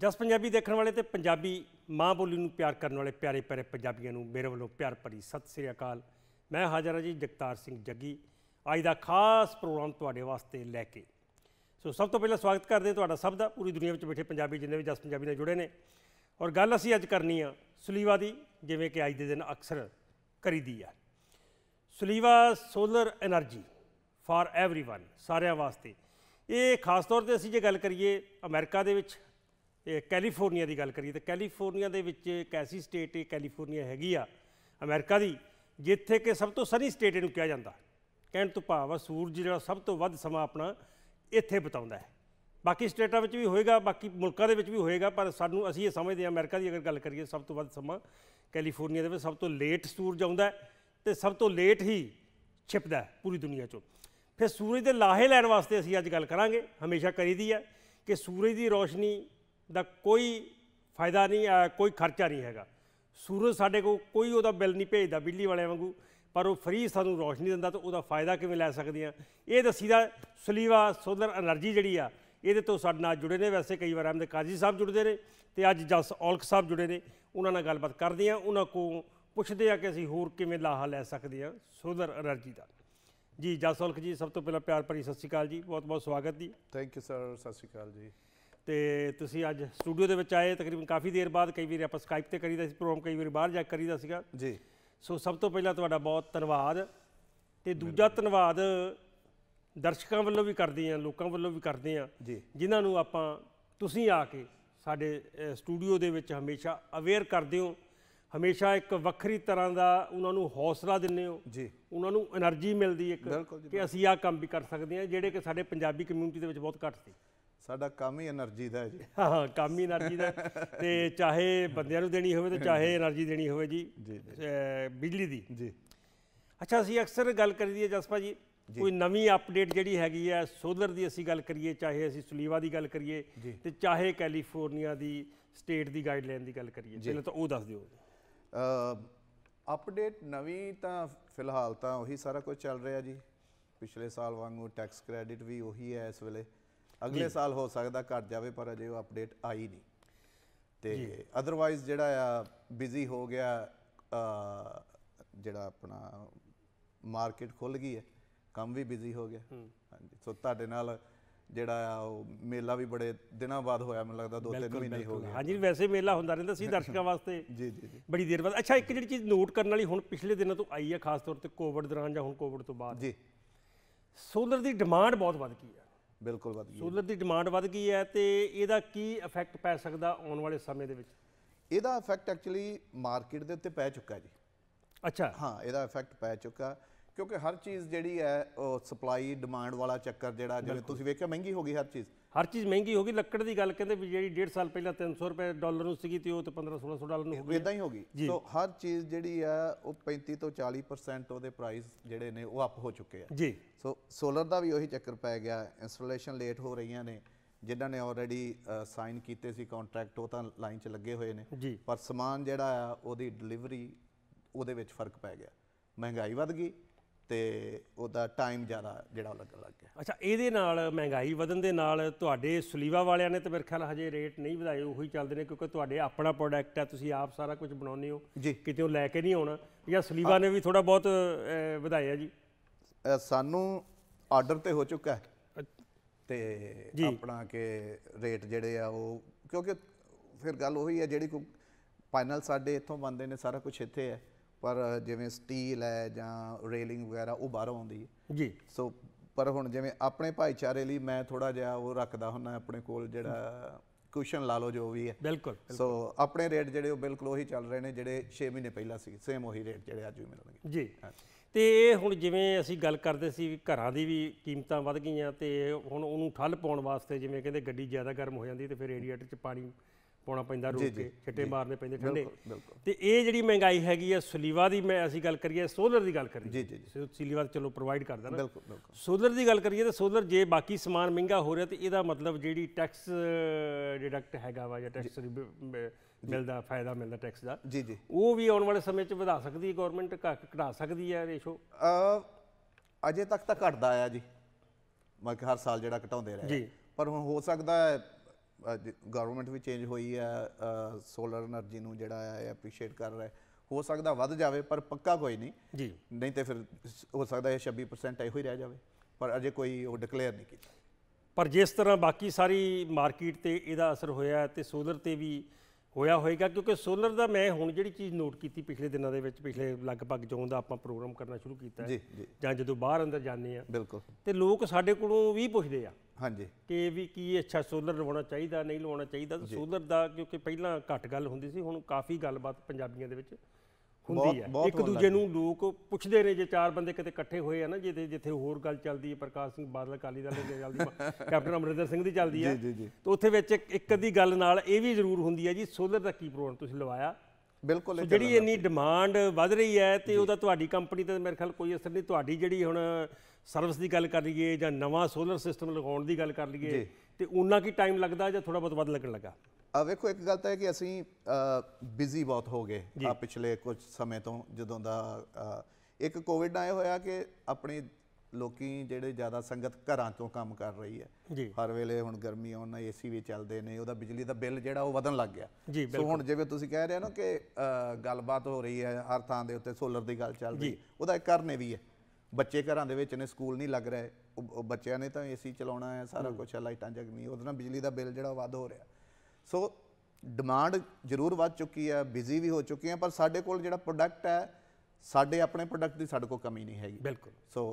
ਜਸ ਪੰਜਾਬੀ ਦੇਖਣ ਵਾਲੇ ਤੇ ਪੰਜਾਬੀ ਮਾਂ ਬੋਲੀ ਨੂੰ ਪਿਆਰ ਕਰਨ ਵਾਲੇ ਪਿਆਰੇ ਪਿਆਰੇ ਪੰਜਾਬੀਆਂ ਨੂੰ ਮੇਰੇ ਵੱਲੋਂ ਪਿਆਰ ਭਰੀ ਸਤਿ ਸ੍ਰੀ ਅਕਾਲ ਮੈਂ ਹਾਜ਼ਰ ਹਾਂ ਜੀ ਜਗਤਾਰ ਸਿੰਘ ਜੱਗੀ ਅੱਜ ਦਾ ਖਾਸ ਪ੍ਰੋਗਰਾਮ ਤੁਹਾਡੇ ਵਾਸਤੇ ਲੈ ਕੇ ਸੋ ਸਭ ਤੋਂ ਪਹਿਲਾਂ ਸਵਾਗਤ ਕਰਦੇ ਹਾਂ ਤੁਹਾਡਾ ਸਭ ਦਾ ਪੂਰੀ ਦੁਨੀਆ ਵਿੱਚ ਬੈਠੇ ਪੰਜਾਬੀ ਜਿੰਨੇ ਵੀ ਜਸ ਪੰਜਾਬੀ ਨਾਲ ਜੁੜੇ ਨੇ ਔਰ ਗੱਲ ਅਸੀਂ ਅੱਜ ਕਰਨੀ ਆ ਸੁਲੀਵਾ ਦੀ ਜਿਵੇਂ ਕਿ ਅੱਜ ਦੇ ਦਿਨ ਅਕਸਰ ਕਰੀਦੀ ਆ Sullivan solar energy for everyone ਸਾਰਿਆਂ ਵਾਸਤੇ ਇਹ ਖਾਸ ਤੌਰ ਤੇ ਅਸੀਂ ਜੇ ਗੱਲ ਕਰੀਏ ਅਮਰੀਕਾ ਦੇ ਵਿੱਚ ਕੈਲੀਫੋਰਨੀਆ ਦੀ ਗੱਲ ਕਰੀਏ ਤਾਂ ਕੈਲੀਫੋਰਨੀਆ ਦੇ ਵਿੱਚ ਇੱਕ ਐਸੀ ਸਟੇਟ ਹੈ ਕੈਲੀਫੋਰਨੀਆ ਹੈਗੀ ਆ ਅਮਰੀਕਾ ਦੀ ਜਿੱਥੇ ਕਿ ਸਭ ਤੋਂ ਸਨੀ ਸਟੇਟ ਇਹਨੂੰ ਕਿਹਾ ਜਾਂਦਾ ਕਹਿਣ ਤੋਂ ਭਾਵ ਆ ਸੂਰਜ ਜਿਹੜਾ ਸਭ ਤੋਂ ਵੱਧ ਸਮਾਂ ਆਪਣਾ ਇੱਥੇ ਬਿਤਾਉਂਦਾ ਹੈ ਬਾਕੀ ਸਟੇਟਾਂ ਵਿੱਚ ਵੀ ਹੋਏਗਾ ਬਾਕੀ ਮੁਲਕਾਂ ਦੇ ਵਿੱਚ ਵੀ ਹੋਏਗਾ ਪਰ ਸਾਨੂੰ ਅਸੀਂ ਇਹ ਸਮਝਦੇ ਹਾਂ ਅਮਰੀਕਾ ਦੀ ਅਗਰ ਗੱਲ ਕਰੀਏ ਸਭ ਤੋਂ ਵੱਧ ਸਮਾਂ ਕੈਲੀਫੋਰਨੀਆ ਦੇ ਵਿੱਚ ਸਭ ਤੋਂ ਲੇਟ ਸੂਰਜ ਆਉਂਦਾ ਤੇ ਸਭ ਤੋਂ ਲੇਟ ਹੀ ਛਿਪਦਾ ਪੂਰੀ ਦੁਨੀਆ 'ਚੋਂ ਫਿਰ ਸੂਰਜ ਦੇ ਲਾਹੇ ਲੈਣ ਵਾਸਤੇ ਅਸੀਂ ਅੱਜ ਗੱਲ ਕਰਾਂਗੇ ਹਮੇਸ਼ਾ ਕਰੀਦੀ ਹੈ ਕਿ ਸੂਰਜ ਦੀ ਰੋਸ਼ਨੀ ਦਾ ਕੋਈ ਫਾਇਦਾ ਨਹੀਂ ਕੋਈ ਖਰਚਾ ਨਹੀਂ ਹੈਗਾ ਸੂਰਜ ਸਾਡੇ ਕੋਲ ਕੋਈ ਉਹਦਾ ਬਿੱਲ ਨਹੀਂ ਭੇਜਦਾ ਬਿਜਲੀ ਵਾਲਿਆਂ ਵਾਂਗੂ ਪਰ ਉਹ ਫ੍ਰੀ ਸਾਨੂੰ ਰੋਸ਼ਨੀ ਦਿੰਦਾ ਤਾਂ ਉਹਦਾ ਫਾਇਦਾ ਕਿਵੇਂ ਲੈ ਸਕਦੇ ਆ ਇਹ ਦਸੀਦਾ ਸਲੀਵਾ ਸੋਲਰ એનર્ਜੀ ਜਿਹੜੀ ਆ ਇਹਦੇ ਤੋਂ ਸਾਡੇ ਨਾਲ ਜੁੜੇ ਨੇ ਵੈਸੇ ਕਈ ਵਾਰ ਅਹਿਮਦ ਕਾਜ਼ੀ ਸਾਹਿਬ ਜੁੜਦੇ ਨੇ ਤੇ ਅੱਜ ਜਸ ਔਲਖ ਸਾਹਿਬ ਜੁੜੇ ਨੇ ਉਹਨਾਂ ਨਾਲ ਗੱਲਬਾਤ ਕਰਦੇ ਆ ਉਹਨਾਂ ਕੋ ਪੁੱਛਦੇ ਆ ਕਿ ਅਸੀਂ ਹੋਰ ਕਿਵੇਂ ਲਾਹਾ ਲੈ ਸਕਦੇ ਆ ਸੋਲਰ એનર્ਜੀ ਦਾ ਜੀ ਜਸ ਔਲਖ ਜੀ ਸਭ ਤੋਂ ਪਹਿਲਾਂ ਪਿਆਰ ਭਰੀ ਸਤਿ ਸ਼੍ਰੀ ਅਕਾਲ ਜੀ ਬਹੁਤ ਬਹੁਤ ਸਵਾਗਤ ਜੀ ਥੈਂਕ ਯੂ ਸਰ ਸਤਿ ਸ਼੍ਰੀ ਅਕਾਲ ਜੀ ਤੇ ਤੁਸੀਂ ਅੱਜ ਸਟੂਡੀਓ ਦੇ ਵਿੱਚ ਆਏ ਤਕਰੀਬਨ ਕਾਫੀ ਦੇਰ ਬਾਅਦ ਕਈ ਵਾਰ ਆਪਾਂ ਸਕਾਈਪ ਤੇ ਕਰੀਦਾ ਸੀ ਪ੍ਰੋਗਰਾਮ ਕਈ ਵਾਰ ਬਾਹਰ ਜਾ ਕਰੀਦਾ ਸੀਗਾ ਜੀ ਸੋ ਸਭ ਤੋਂ ਪਹਿਲਾਂ ਤੁਹਾਡਾ ਬਹੁਤ ਧੰਨਵਾਦ ਤੇ ਦੂਜਾ ਧੰਨਵਾਦ ਦਰਸ਼ਕਾਂ ਵੱਲੋਂ ਵੀ ਕਰਦੇ ਆ ਲੋਕਾਂ ਵੱਲੋਂ ਵੀ ਕਰਦੇ ਆ ਜਿਨ੍ਹਾਂ ਨੂੰ ਆਪਾਂ ਤੁਸੀਂ ਆ ਕੇ ਸਾਡੇ ਸਟੂਡੀਓ ਦੇ ਵਿੱਚ ਹਮੇਸ਼ਾ ਅਵੇਅਰ ਕਰਦੇ ਹੋ ਹਮੇਸ਼ਾ ਇੱਕ ਵੱਖਰੀ ਤਰ੍ਹਾਂ ਦਾ ਉਹਨਾਂ ਨੂੰ ਹੌਸਲਾ ਦਿੰਦੇ ਹੋ ਜੀ ਉਹਨਾਂ ਨੂੰ એનર્ਜੀ ਮਿਲਦੀ ਇੱਕ ਕਿ ਅਸੀਂ ਆਹ ਕੰਮ ਵੀ ਕਰ ਸਕਦੇ ਆ ਜਿਹੜੇ ਕਿ ਸਾਡੇ ਪੰਜਾਬੀ ਕਮਿਊਨਿਟੀ ਦੇ ਵਿੱਚ ਬਹੁਤ ਘੱਟ ਸੀ ਸਾਡਾ ਕੰਮ ਹੀ એનર્ਜੀ ਦਾ ਹੈ ਜੀ ਹਾਂ ਕੰਮ ਹੀ એનર્ਜੀ ਦਾ ਤੇ ਚਾਹੇ ਬੰਦਿਆਂ ਨੂੰ ਦੇਣੀ ਹੋਵੇ ਤੇ ਚਾਹੇ એનર્ਜੀ ਦੇਣੀ ਹੋਵੇ ਜੀ ਬਿਜਲੀ ਦੀ ਜੀ ਅੱਛਾ ਅਸੀਂ ਅਕਸਰ ਗੱਲ ਕਰੀਦੀ ਹੈ ਜਸਪਾ ਜੀ ਕੋਈ ਨਵੀਂ ਅਪਡੇਟ ਜਿਹੜੀ ਹੈਗੀ ਹੈ ਸੋਲਰ ਦੀ ਅਸੀਂ ਗੱਲ ਕਰੀਏ ਚਾਹੇ ਅਸੀਂ ਸੁਲੀਵਾ ਦੀ ਗੱਲ ਕਰੀਏ ਤੇ ਚਾਹੇ ਕੈਲੀਫੋਰਨੀਆ ਦੀ ਸਟੇਟ ਦੀ ਗਾਈਡਲਾਈਨ ਦੀ ਗੱਲ ਕਰੀਏ ਪਹਿਲਾਂ ਤਾਂ ਉਹ ਦੱਸ ਦਿਓ ਅਪਡੇਟ ਨਵੀਂ ਤਾਂ ਫਿਲਹਾਲ ਤਾਂ ਉਹੀ ਸਾਰਾ ਕੁਝ ਚੱਲ ਰਿਹਾ ਜੀ ਪਿਛਲੇ ਸਾਲ ਵਾਂਗੂ ਟੈਕਸ ਕ੍ਰੈਡਿਟ ਵੀ ਉਹੀ ਹੈ ਇਸ ਵੇਲੇ ਅਗਲੇ ਸਾਲ ਹੋ ਸਕਦਾ ਘਟ ਜਾਵੇ ਪਰ ਅਜੇ ਉਹ ਅਪਡੇਟ ਆਈ ਨਹੀਂ ਤੇ ਅਦਰਵਾਈਜ਼ ਜਿਹੜਾ ਆ ਬਿਜ਼ੀ ਹੋ ਗਿਆ ਜਿਹੜਾ ਆਪਣਾ ਮਾਰਕੀਟ ਖੁੱਲ ਗਈ ਹੈ ਕੰਮ ਵੀ ਬਿਜ਼ੀ ਹੋ ਗਿਆ ਹਾਂਜੀ ਸੋ ਤੁਹਾਡੇ ਨਾਲ ਜਿਹੜਾ ਆ ਉਹ ਮੇਲਾ ਵੀ ਬੜੇ ਦਿਨਾਂ ਬਾਅਦ ਹੋਇਆ ਮੈਨੂੰ ਲੱਗਦਾ ਦੋ ਤਿੰਨ ਮਹੀਨੇ ਹੋ ਗਏ ਹਾਂਜੀ ਵੈਸੇ ਮੇਲਾ ਹੁੰਦਾ ਰਹਿੰਦਾ ਸੀ ਦਰਸ਼ਕਾਂ ਵਾਸਤੇ ਜੀ ਜੀ ਬੜੀ ਦੇਰ ਬਾਅਦ ਅੱਛਾ ਇੱਕ ਜਿਹੜੀ ਚੀਜ਼ ਨੋਟ ਕਰਨ ਵਾਲੀ ਹੁਣ ਪਿਛਲੇ ਦਿਨਾਂ ਤੋਂ ਆਈ ਹੈ ਖਾਸ ਤੌਰ ਤੇ ਕੋਵਿਡ ਦੌਰਾਨ ਜਾਂ ਹੁਣ ਕੋਵਿਡ ਤੋਂ ਬਾਅਦ ਜੀ ਸੋਲਰ ਦੀ ਡਿਮਾਂਡ ਬਹੁਤ ਵੱਧ ਗਈ ਹੈ ਬਿਲਕੁਲ ਵਧ ਗਈ ਸੋਲਰ ਦੀ ਡਿਮਾਂਡ ਵਧ ਗਈ ਹੈ ਤੇ ਇਹਦਾ ਕੀ ਇਫੈਕਟ ਪੈ ਸਕਦਾ ਆਉਣ ਵਾਲੇ ਸਮੇਂ ਦੇ ਵਿੱਚ ਇਹਦਾ ਇਫੈਕਟ ਐਕਚੁਅਲੀ ਮਾਰਕੀਟ ਦੇ ਉੱਤੇ ਪੈ ਚੁੱਕਾ ਜੀ ਅੱਛਾ ਹਾਂ ਇਹਦਾ ਇਫੈਕਟ ਪੈ ਚੁੱਕਾ ਕਿਉਂਕਿ ਹਰ ਚੀਜ਼ ਜਿਹੜੀ ਹੈ ਉਹ ਸਪਲਾਈ ਡਿਮਾਂਡ ਵਾਲਾ ਚੱਕਰ ਜਿਹੜਾ ਜਿਵੇਂ ਤੁਸੀਂ ਵੇਖਿਆ ਮਹਿੰਗੀ ਹੋ ਗਈ ਹਰ ਚੀਜ਼ ਹਰ ਚੀਜ਼ ਮਹਿੰਗੀ ਹੋ ਗਈ ਲੱਕੜ ਦੀ ਗੱਲ ਕਹਿੰਦੇ ਵੀ ਜਿਹੜੀ 1.5 ਸਾਲ ਪਹਿਲਾਂ 300 ਰੁਪਏ ਡਾਲਰ ਨੂੰ ਸੀਗੀ ਤੇ ਉਹ ਤੇ 15 1600 ਡਾਲਰ ਨੂੰ ਹੋ ਗਈ ਇਦਾਂ ਹੀ ਹੋ ਗਈ ਸੋ ਹਰ ਚੀਜ਼ ਜਿਹੜੀ ਆ ਉਹ 35 ਤੋਂ 40% ਉਹਦੇ ਪ੍ਰਾਈਸ ਜਿਹੜੇ ਨੇ ਉਹ ਅਪ ਹੋ ਚੁੱਕੇ ਆ ਜੀ ਸੋ ਸੋਲਰ ਦਾ ਵੀ ਉਹੀ ਚੱਕਰ ਪੈ ਗਿਆ ਇੰਸਟਾਲੇਸ਼ਨ ਲੇਟ ਹੋ ਰਹੀਆਂ ਨੇ ਜਿਨ੍ਹਾਂ ਨੇ ਆਲਰੇਡੀ ਸਾਈਨ ਕੀਤੇ ਸੀ ਕੰਟਰੈਕਟ ਉਹ ਤਾਂ ਲਾਈਨ 'ਚ ਲੱਗੇ ਹੋਏ ਨੇ ਪਰ ਸਮਾਨ ਜਿਹੜਾ ਆ ਉਹਦੀ ਡਿਲੀਵਰੀ ਉਹਦੇ ਵਿੱਚ ਫਰਕ ਪੈ ਗਿਆ ਮਹਿੰਗਾਈ ਵਧ ਗਈ ਤੇ ਉਹਦਾ ਟਾਈਮ ਜ਼ਿਆਦਾ ਜਿਹੜਾ ਲੱਗਣ ਲੱਗ ਗਿਆ ਅੱਛਾ ਇਹਦੇ ਨਾਲ ਮਹਿੰਗਾਈ ਵਧਣ ਦੇ ਨਾਲ ਤੁਹਾਡੇ ਸੁਲੀਵਾ ਵਾਲਿਆਂ ਨੇ ਤੇ ਮੇਰੇ ਖਿਆਲ ਹਜੇ ਰੇਟ ਨਹੀਂ ਵਧਾਏ ਉਹੀ ਚੱਲਦੇ ਨੇ ਕਿਉਂਕਿ ਤੁਹਾਡੇ ਆਪਣਾ ਪ੍ਰੋਡਕਟ ਹੈ ਤੁਸੀਂ ਆਪ ਸਾਰਾ ਕੁਝ ਬਣਾਉਂਦੇ ਹੋ ਕਿਤੇ ਉਹ ਲੈ ਕੇ ਨਹੀਂ ਆਉਣਾ ਜਾਂ ਸੁਲੀਵਾ ਨੇ ਵੀ ਥੋੜਾ ਬਹੁਤ ਵਧਾਏ ਆ ਜੀ ਸਾਨੂੰ ਆਰਡਰ ਤੇ ਹੋ ਚੁੱਕਾ ਹੈ ਤੇ ਆਪਣਾ ਕਿ ਰੇਟ ਜਿਹੜੇ ਆ ਉਹ ਕਿਉਂਕਿ ਫਿਰ ਗੱਲ ਉਹੀ ਹੈ ਜਿਹੜੀ ਕੋ ਫਾਈਨਲ ਸਾਡੇ ਇੱਥੋਂ ਬੰਦੇ ਨੇ ਸਾਰਾ ਕੁਝ ਇੱਥੇ ਹੈ ਪਰ ਜਿਵੇਂ ਸਟੀਲ ਹੈ ਜਾਂ ਰੇਲਿੰਗ ਵਗੈਰਾ ਉਹ ਬਾਹਰੋਂ ਆਉਂਦੀ ਹੈ ਜੀ ਸੋ ਪਰ ਹੁਣ ਜਿਵੇਂ ਆਪਣੇ ਭਾਈਚਾਰੇ ਲਈ ਮੈਂ ਥੋੜਾ ਜਿਹਾ ਉਹ ਰੱਖਦਾ ਹੁੰਨਾ ਆਪਣੇ ਕੋਲ ਜਿਹੜਾ ਕੁਸ਼ਨ ਲਾ ਲਓ ਜੋ ਵੀ ਹੈ ਬਿਲਕੁਲ ਸੋ ਆਪਣੇ ਰੇਟ ਜਿਹੜੇ ਉਹ ਬਿਲਕੁਲ ਉਹੀ ਚੱਲ ਰਹੇ ਨੇ ਜਿਹੜੇ 6 ਮਹੀਨੇ ਪਹਿਲਾਂ ਸੀ ਸੇਮ ਉਹੀ ਰੇਟ ਜਿਹੜੇ ਅੱਜ ਵੀ ਮਿਲਣਗੇ ਜੀ ਤੇ ਇਹ ਹੁਣ ਜਿਵੇਂ ਅਸੀਂ ਗੱਲ ਕਰਦੇ ਸੀ ਘਰਾਂ ਦੀ ਵੀ ਕੀਮਤਾਂ ਵੱਧ ਗਈਆਂ ਤੇ ਹੁਣ ਉਹਨੂੰ ਠੱਲ ਪਾਉਣ ਵਾਸਤੇ ਜਿਵੇਂ ਕਹਿੰਦੇ ਗੱਡੀ ਜ਼ਿਆਦਾ ਗਰਮ ਹੋ ਜਾਂਦੀ ਤੇ ਫਿਰ ਰੇਡੀਏਟਰ 'ਚ ਪਾਣੀ ਪਾਉਣਾ ਪੈਂਦਾ ਰੋਕ ਕੇ ਛੱਟੇ ਮਾਰਨੇ ਪੈਂਦੇ ਠੰਡੇ ਤੇ ਇਹ ਜਿਹੜੀ ਮਹਿੰਗਾਈ ਹੈਗੀ ਆ ਸਲੀਵਾ ਦੀ ਮੈਂ ਅਸੀਂ ਗੱਲ ਕਰੀਏ ਸੋਲਰ ਦੀ ਗੱਲ ਕਰੀਏ ਜੀ ਜੀ ਜੀ ਸਲੀਵਾ ਚਲੋ ਪ੍ਰੋਵਾਈਡ ਕਰਦਾ ਨਾ ਬਿਲਕੁਲ ਬਿਲਕੁਲ ਸੋਲਰ ਦੀ ਗੱਲ ਕਰੀਏ ਤਾਂ ਸੋਲਰ ਜੇ ਬਾਕੀ ਸਮਾਨ ਮਹਿੰਗਾ ਹੋ ਰਿਹਾ ਤੇ ਇਹਦਾ ਮਤਲਬ ਜਿਹੜੀ ਟੈਕਸ ਡਿਡਕਟ ਹੈਗਾ ਵਾ ਜਾਂ ਟੈਕਸ ਮਿਲਦਾ ਫਾਇਦਾ ਮਿਲਦਾ ਟੈਕਸ ਦਾ ਜੀ ਜੀ ਉਹ ਵੀ ਆਉਣ ਵਾਲੇ ਸਮੇਂ 'ਚ ਵਧਾ ਸਕਦੀ ਹੈ ਗਵਰਨਮੈਂਟ ਘਟਾ ਸਕਦੀ ਹੈ ਰੇਸ਼ੋ ਅਜੇ ਤੱਕ ਤਾਂ ਘਟਦਾ ਆ ਜੀ ਮੈਂ ਕਿ ਹਰ ਸਾਲ ਜਿਹੜਾ ਘਟਾਉਂਦੇ ਰਹੇ ਪਰ ਹੁਣ ਹੋ ਸਕਦਾ ਹੈ ਗਵਰਨਮੈਂਟ ਵੀ ਚੇਂਜ ਹੋਈ ਹੈ ਸੋਲਰ એનર્ਜੀ ਨੂੰ ਜਿਹੜਾ ਹੈ ਐਪਰੀਸ਼ੀਏਟ ਕਰ ਰਿਹਾ ਹੈ ਹੋ ਸਕਦਾ ਵੱਧ ਜਾਵੇ ਪਰ ਪੱਕਾ ਕੋਈ ਨਹੀਂ ਜੀ ਨਹੀਂ ਤੇ ਫਿਰ ਹੋ ਸਕਦਾ ਇਹ 26% ਇਹੋ ਹੀ ਰਹਿ ਜਾਵੇ ਪਰ ਅਜੇ ਕੋਈ ਉਹ ਡਿਕਲੇਅਰ ਨਹੀਂ ਕੀਤਾ ਪਰ ਜਿਸ ਤਰ੍ਹਾਂ ਬਾਕੀ ਸਾਰੀ ਮਾਰਕੀਟ ਤੇ ਇਹਦਾ ਅਸਰ ਹੋਇਆ ਤੇ ਸੋਲਰ ਤੇ ਵੀ ਹੋਇਆ ਹੋਏਗਾ ਕਿਉਂਕਿ ਸੋਲਰ ਦਾ ਮੈਂ ਹੁਣ ਜਿਹੜੀ ਚੀਜ਼ ਨੋਟ ਕੀਤੀ ਪਿਛਲੇ ਦਿਨਾਂ ਦੇ ਵਿੱਚ ਪਿਛਲੇ ਲਗਭਗ ਜੋਂ ਦਾ ਆਪਾਂ ਪ੍ਰੋਗਰਾਮ ਕਰਨਾ ਸ਼ੁਰੂ ਕੀਤਾ ਹੈ ਜਾਂ ਜਦੋਂ ਬਾਹਰ ਅੰਦਰ ਜਾਂਦੇ ਆ ਬਿਲਕੁਲ ਤੇ ਲੋਕ ਸਾਡੇ ਕੋਲੋਂ ਵੀ ਪੁੱਛਦੇ ਆ ਹਾਂਜੀ ਕਿ ਵੀ ਕੀ ਅੱਛਾ ਸੋਲਰ ਲਵਾਉਣਾ ਚਾਹੀਦਾ ਨਹੀਂ ਲਵਾਉਣਾ ਚਾਹੀਦਾ ਸੋਲਰ ਦਾ ਕਿਉਂਕਿ ਪਹਿਲਾਂ ਘੱਟ ਗੱਲ ਹੁੰਦੀ ਸੀ ਹੁਣ ਕਾਫੀ ਗੱਲਬਾਤ ਪੰਜਾਬੀਆਂ ਦੇ ਵਿੱਚ ਹੁੰਦੀ ਹੈ ਇੱਕ ਦੂਜੇ ਨੂੰ ਲੋਕ ਪੁੱਛਦੇ ਨੇ ਜੇ ਚਾਰ ਬੰਦੇ ਕਿਤੇ ਇਕੱਠੇ ਹੋਏ ਆ ਨਾ ਜਿੱਥੇ ਜਿੱਥੇ ਹੋਰ ਗੱਲ ਚੱਲਦੀ ਹੈ ਪ੍ਰਕਾਸ਼ ਸਿੰਘ ਬਾਦਲ ਕਾਲੀ ਦਲ ਦੀ ਚੱਲਦੀ ਕੈਪਟਨ ਅਮਰਿੰਦਰ ਸਿੰਘ ਦੀ ਚੱਲਦੀ ਹੈ ਤੇ ਉੱਥੇ ਵਿੱਚ ਇੱਕ ਅੱਧੀ ਗੱਲ ਨਾਲ ਇਹ ਵੀ ਜ਼ਰੂਰ ਹੁੰਦੀ ਹੈ ਜੀ ਸੋਲਰ ਦਾ ਕੀ ਪ੍ਰੋਗਰਾਮ ਤੁਸੀਂ ਲਵਾਇਆ ਬਿਲਕੁਲ ਜਿਹੜੀ ਇੰਨੀ ਡਿਮਾਂਡ ਵੱਧ ਰਹੀ ਹੈ ਤੇ ਉਹਦਾ ਤੁਹਾਡੀ ਕੰਪਨੀ ਤੇ ਮੇਰੇ ਖਿਆਲ ਕੋਈ ਅਸਰ ਨਹੀਂ ਤੁਹਾਡੀ ਜਿਹੜੀ ਹੁਣ ਸਰਵਿਸ ਦੀ ਗੱਲ ਕਰ ਲਈਏ ਜਾਂ ਨਵਾਂ ਸੋਲਰ ਸਿਸਟਮ ਲਗਾਉਣ ਦੀ ਗੱਲ ਕਰ ਲਈਏ ਤੇ ਉਹਨਾਂ ਕੀ ਟਾਈਮ ਲੱਗਦਾ ਜਾਂ ਥੋੜਾ ਬਹੁਤ ਵੱਧ ਲੱਗਣ ਲੱਗਾ ਆ ਵੇਖੋ ਇੱਕ ਗੱਲ ਤਾਂ ਹੈ ਕਿ ਅਸੀਂ ਬਿਜ਼ੀ ਬਹੁਤ ਹੋ ਗਏ ਆ ਪਿਛਲੇ ਕੁਝ ਸਮੇਂ ਤੋਂ ਜਦੋਂ ਦਾ ਇੱਕ ਕੋਵਿਡ ਆਇਆ ਹੋਇਆ ਕਿ ਆਪਣੇ ਲੋਕੀ ਜਿਹੜੇ ਜ਼ਿਆਦਾ ਸੰਗਤ ਘਰਾਂ ਤੋਂ ਕੰਮ ਕਰ ਰਹੀ ਹੈ ਹਰ ਵੇਲੇ ਹੁਣ ਗਰਮੀ ਆਉਣ ਨਾਲ ਏਸੀ ਵੀ ਚੱਲਦੇ ਨੇ ਉਹਦਾ ਬਿਜਲੀ ਦਾ ਬਿੱਲ ਜਿਹੜਾ ਉਹ ਵਧਣ ਲੱਗ ਗਿਆ ਸੋ ਹੁਣ ਜਿਵੇਂ ਤੁਸੀਂ ਕਹਿ ਰਹੇ ਹੋ ਨਾ ਕਿ ਗੱਲਬਾਤ ਹੋ ਰਹੀ ਹੈ ਹਰ ਥਾਂ ਦੇ ਉੱਤੇ ਸੋਲਰ ਦੀ ਗੱਲ ਚੱਲ ਰਹੀ ਉਹਦਾ ਇੱਕ ਕਾਰਨ ਵੀ ਹੈ ਬੱਚੇ ਘਰਾਂ ਦੇ ਵਿੱਚ ਨੇ ਸਕੂਲ ਨਹੀਂ ਲੱਗ ਰਿਹਾ ਬੱਚਿਆਂ ਨੇ ਤਾਂ ਏਸੀ ਚਲਾਉਣਾ ਹੈ ਸਾਰਾ ਕੁਝ ਹੈ ਲਾਈਟਾਂ ਜਗਣੀ ਉਹਦੇ ਨਾਲ ਬਿਜਲੀ ਦਾ ਬਿੱਲ ਜਿਹੜਾ ਵਧ ਹੋ ਰਿਹਾ ਸੋ ਡਿਮਾਂਡ ਜ਼ਰੂਰ ਵੱਧ ਚੁੱਕੀ ਹੈ ਬਿਜ਼ੀ ਵੀ ਹੋ ਚੁੱਕੀ ਹੈ ਪਰ ਸਾਡੇ ਕੋਲ ਜਿਹੜਾ ਪ੍ਰੋਡਕਟ ਹੈ ਸਾਡੇ ਆਪਣੇ ਪ੍ਰੋਡਕਟ ਦੀ ਸਾਡੇ ਕੋਲ ਕਮੀ ਨਹੀਂ ਹੈਗੀ ਬਿਲਕੁਲ ਸੋ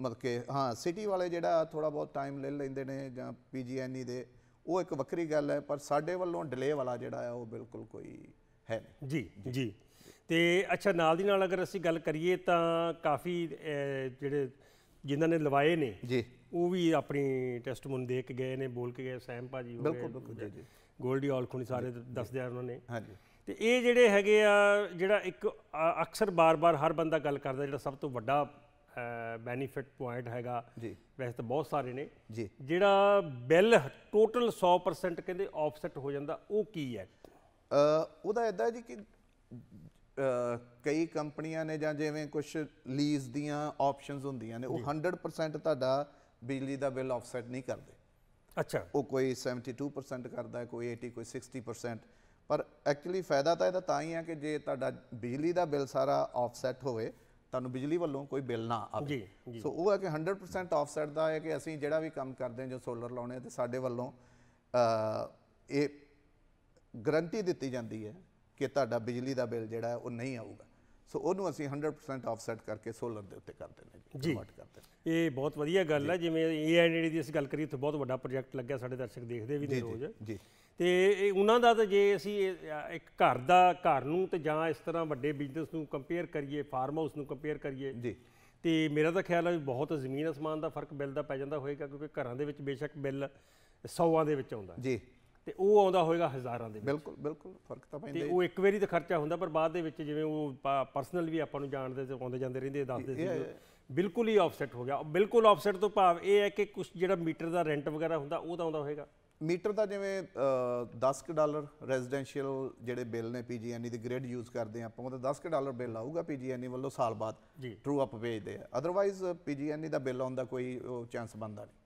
ਮਤਲਬ ਕਿ ਹਾਂ ਸਿਟੀ ਵਾਲੇ ਜਿਹੜਾ ਥੋੜਾ ਬਹੁਤ ਟਾਈਮ ਲੈ ਲੈਂਦੇ ਨੇ ਜਾਂ ਪੀਜੀਐਨਈ ਦੇ ਉਹ ਇੱਕ ਵੱਖਰੀ ਗੱਲ ਹੈ ਪਰ ਸਾਡੇ ਵੱਲੋਂ ਡਿਲੇ ਵਾਲਾ ਜਿਹੜਾ ਹੈ ਉਹ ਬਿਲਕੁਲ ਕੋਈ ਹੈ ਨਹੀਂ ਜੀ ਜੀ ਤੇ ਅੱਛਾ ਨਾਲ ਦੀ ਨਾਲ ਅਗਰ ਅਸੀਂ ਗੱਲ ਕਰੀਏ ਤਾਂ ਕਾਫੀ ਜਿਹੜੇ ਜਿਨ੍ਹਾਂ ਨੇ ਲਵਾਏ ਨੇ ਜੀ ਉਹ ਵੀ ਆਪਣੀ ਟੈਸਟਮੋਨੀ ਦੇ ਕੇ ਗਏ ਨੇ ਬੋਲ ਕੇ ਗਏ ਸੈਮ ਭਾਜੀ ਹੋ ਗਏ ਬਿਲਕੁਲ ਬਿਲਕੁਲ ਜੀ ਜੀ ਗੋਲਡੀ ਔਲਖੁਣੀ ਸਾਰੇ ਦੱਸਦੇ ਆ ਉਹਨਾਂ ਨੇ ਹਾਂਜੀ ਤੇ ਇਹ ਜਿਹੜੇ ਹੈਗੇ ਆ ਜਿਹੜਾ ਇੱਕ ਅਕਸਰ ਬਾਰ-ਬਾਰ ਹਰ ਬੰਦਾ ਗੱਲ ਕਰਦਾ ਜਿਹੜਾ ਸਭ ਤੋਂ ਵੱਡਾ ਬੈਨੀਫਿਟ ਪੁਆਇੰਟ ਹੈਗਾ ਜੀ ਵੈਸੇ ਤਾਂ ਬਹੁਤ ਸਾਰੇ ਨੇ ਜੀ ਜਿਹੜਾ ਬਿੱਲ ਟੋਟਲ 100% ਕਹਿੰਦੇ ਆਫਸੈਟ ਹੋ ਜਾਂਦਾ ਉਹ ਕੀ ਹੈ ਉਹਦਾ ਇਦਾਂ ਜੀ ਕਿ ਕਈ ਕੰਪਨੀਆਂ ਨੇ ਜਾਂ ਜਿਵੇਂ ਕੁਝ ਲੀਜ਼ ਦੀਆਂ ਆਪਸ਼ਨਸ ਹੁੰਦੀਆਂ ਨੇ ਉਹ 100% ਤੁਹਾਡਾ ਬਿਜਲੀ ਦਾ ਬਿੱਲ ਆਫਸੈਟ ਨਹੀਂ ਕਰਦੇ ਅੱਛਾ ਉਹ ਕੋਈ 72% ਕਰਦਾ ਕੋਈ 80 ਕੋਈ 60% ਪਰ ਐਕਚੁਅਲੀ ਫਾਇਦਾ ਤਾਂ ਇਹਦਾ ਤਾਂ ਹੀ ਆ ਕਿ ਜੇ ਤੁਹਾਡਾ ਬਿਜਲੀ ਦਾ ਬਿੱਲ ਸਾਰਾ ਆਫਸੈਟ ਹੋਵੇ ਤੁਹਾਨੂੰ ਬਿਜਲੀ ਵੱਲੋਂ ਕੋਈ ਬਿੱਲ ਨਾ ਆਵੇ ਜੀ ਸੋ ਉਹ ਹੈ ਕਿ 100% ਆਫਸੈਟ ਦਾ ਹੈ ਕਿ ਅਸੀਂ ਜਿਹੜਾ ਵੀ ਕੰਮ ਕਰਦੇ ਹਾਂ ਜੋ ਸੋਲਰ ਲਾਉਣੇ ਤੇ ਸਾਡੇ ਵੱਲੋਂ ਇਹ ਗਰੰਟੀ ਦਿੱਤੀ ਜਾਂਦੀ ਹੈ ਕਿ ਤੁਹਾਡਾ ਬਿਜਲੀ ਦਾ ਬਿੱਲ ਜਿਹੜਾ ਉਹ ਨਹੀਂ ਆਊਗਾ ਸੋ ਉਹਨੂੰ ਅਸੀਂ 100% ਆਫਸੈਟ ਕਰਕੇ ਸੋਲਰ ਦੇ ਉੱਤੇ ਕਰ ਦਿੰਦੇ ਜੀ ਜੀ ਕਰ ਦਿੰਦੇ ਇਹ ਬਹੁਤ ਵਧੀਆ ਗੱਲ ਹੈ ਜਿਵੇਂ ਏਐਨਡੀ ਦੀ ਅਸੀਂ ਗੱਲ ਕਰੀ ਉੱਥੇ ਬਹੁਤ ਵੱਡਾ ਪ੍ਰੋਜੈਕਟ ਲੱਗਿਆ ਸਾਡੇ ਦਰਸ਼ਕ ਦੇਖਦੇ ਵੀ ਨੇ ਰੋਜ਼ ਜੀ ਤੇ ਇਹ ਉਹਨਾਂ ਦਾ ਤਾਂ ਜੇ ਅਸੀਂ ਇੱਕ ਘਰ ਦਾ ਘਰ ਨੂੰ ਤੇ ਜਾਂ ਇਸ ਤਰ੍ਹਾਂ ਵੱਡੇ ਬਿਜ਼ਨਸ ਨੂੰ ਕੰਪੇਅਰ ਕਰੀਏ ਫਾਰਮ ਹਾਊਸ ਨੂੰ ਕੰਪੇਅਰ ਕਰੀਏ ਜੀ ਤੇ ਮੇਰਾ ਤਾਂ ਖਿਆਲ ਹੈ ਬਹੁਤ ਜ਼ਮੀਨ ਅਸਮਾਨ ਦਾ ਫਰਕ ਬਿੱਲ ਦਾ ਪੈ ਜਾਂਦਾ ਹੋਏਗਾ ਕਿਉਂਕਿ ਘਰਾਂ ਦੇ ਵਿੱਚ ਬੇਸ਼ੱਕ ਬਿੱਲ ਸੌਆਂ ਦੇ ਵਿੱਚ ਆਉਂਦਾ ਜੀ ਤੇ ਉਹ ਆਉਂਦਾ ਹੋਏਗਾ ਹਜ਼ਾਰਾਂ ਦੇ ਵਿੱਚ ਬਿਲਕੁਲ ਬਿਲਕੁਲ ਫਰਕ ਤਾਂ ਪੈਂਦਾ ਤੇ ਉਹ ਇੱਕ ਵਾਰੀ ਤਾਂ ਖਰਚਾ ਹੁੰਦਾ ਪਰ ਬਾਅਦ ਦੇ ਵਿੱਚ ਜਿਵੇਂ ਉਹ ਪਰਸਨਲ ਵੀ ਆਪਾਂ ਨੂੰ ਜਾਣਦੇ ਤੇ ਆਉਂਦੇ ਜਾਂਦੇ ਰਹਿੰਦੇ ਦੱਸਦੇ ਸੀ ਬਿਲਕੁਲ ਹੀ ਆਫਸੈਟ ਹੋ ਗਿਆ ਬਿਲਕੁਲ ਆਫਸੈਟ ਤੋਂ ਭਾਵ ਇਹ ਹੈ ਕਿ ਕੁਝ ਜਿਹੜਾ ਮੀਟਰ ਦਾ ਰੈਂਟ ਵਗੈਰਾ ਹੁੰਦਾ ਉਹ ਤਾਂ ਆਉਂਦਾ ਹੋਏਗਾ ਮੀਟਰ ਦਾ ਜਿਵੇਂ 10 ਕਿ ਡਾਲਰ ਰੈਜ਼ੀਡੈਂਸ਼ੀਅਲ ਜਿਹੜੇ ਬਿੱਲ ਨੇ ਪੀਜੀਐਨਈ ਦੇ ਗ੍ਰਿਡ ਯੂਜ਼ ਕਰਦੇ ਆਪਾਂ ਉਹਦਾ 10 ਡਾਲਰ ਬਿੱਲ ਆਊਗਾ ਪੀਜੀਐਨਈ ਵੱਲੋਂ ਸਾਲ ਬਾਅਦ ਟਰੂ ਅਪ ਭੇਜਦੇ ਆ ਅਦਰਵਾਈਜ਼ ਪੀਜੀਐਨਈ ਦਾ ਬਿੱਲ ਆਉਂਦਾ ਕੋਈ ਚਾਂਸ ਬੰਦਾ ਨਹੀਂ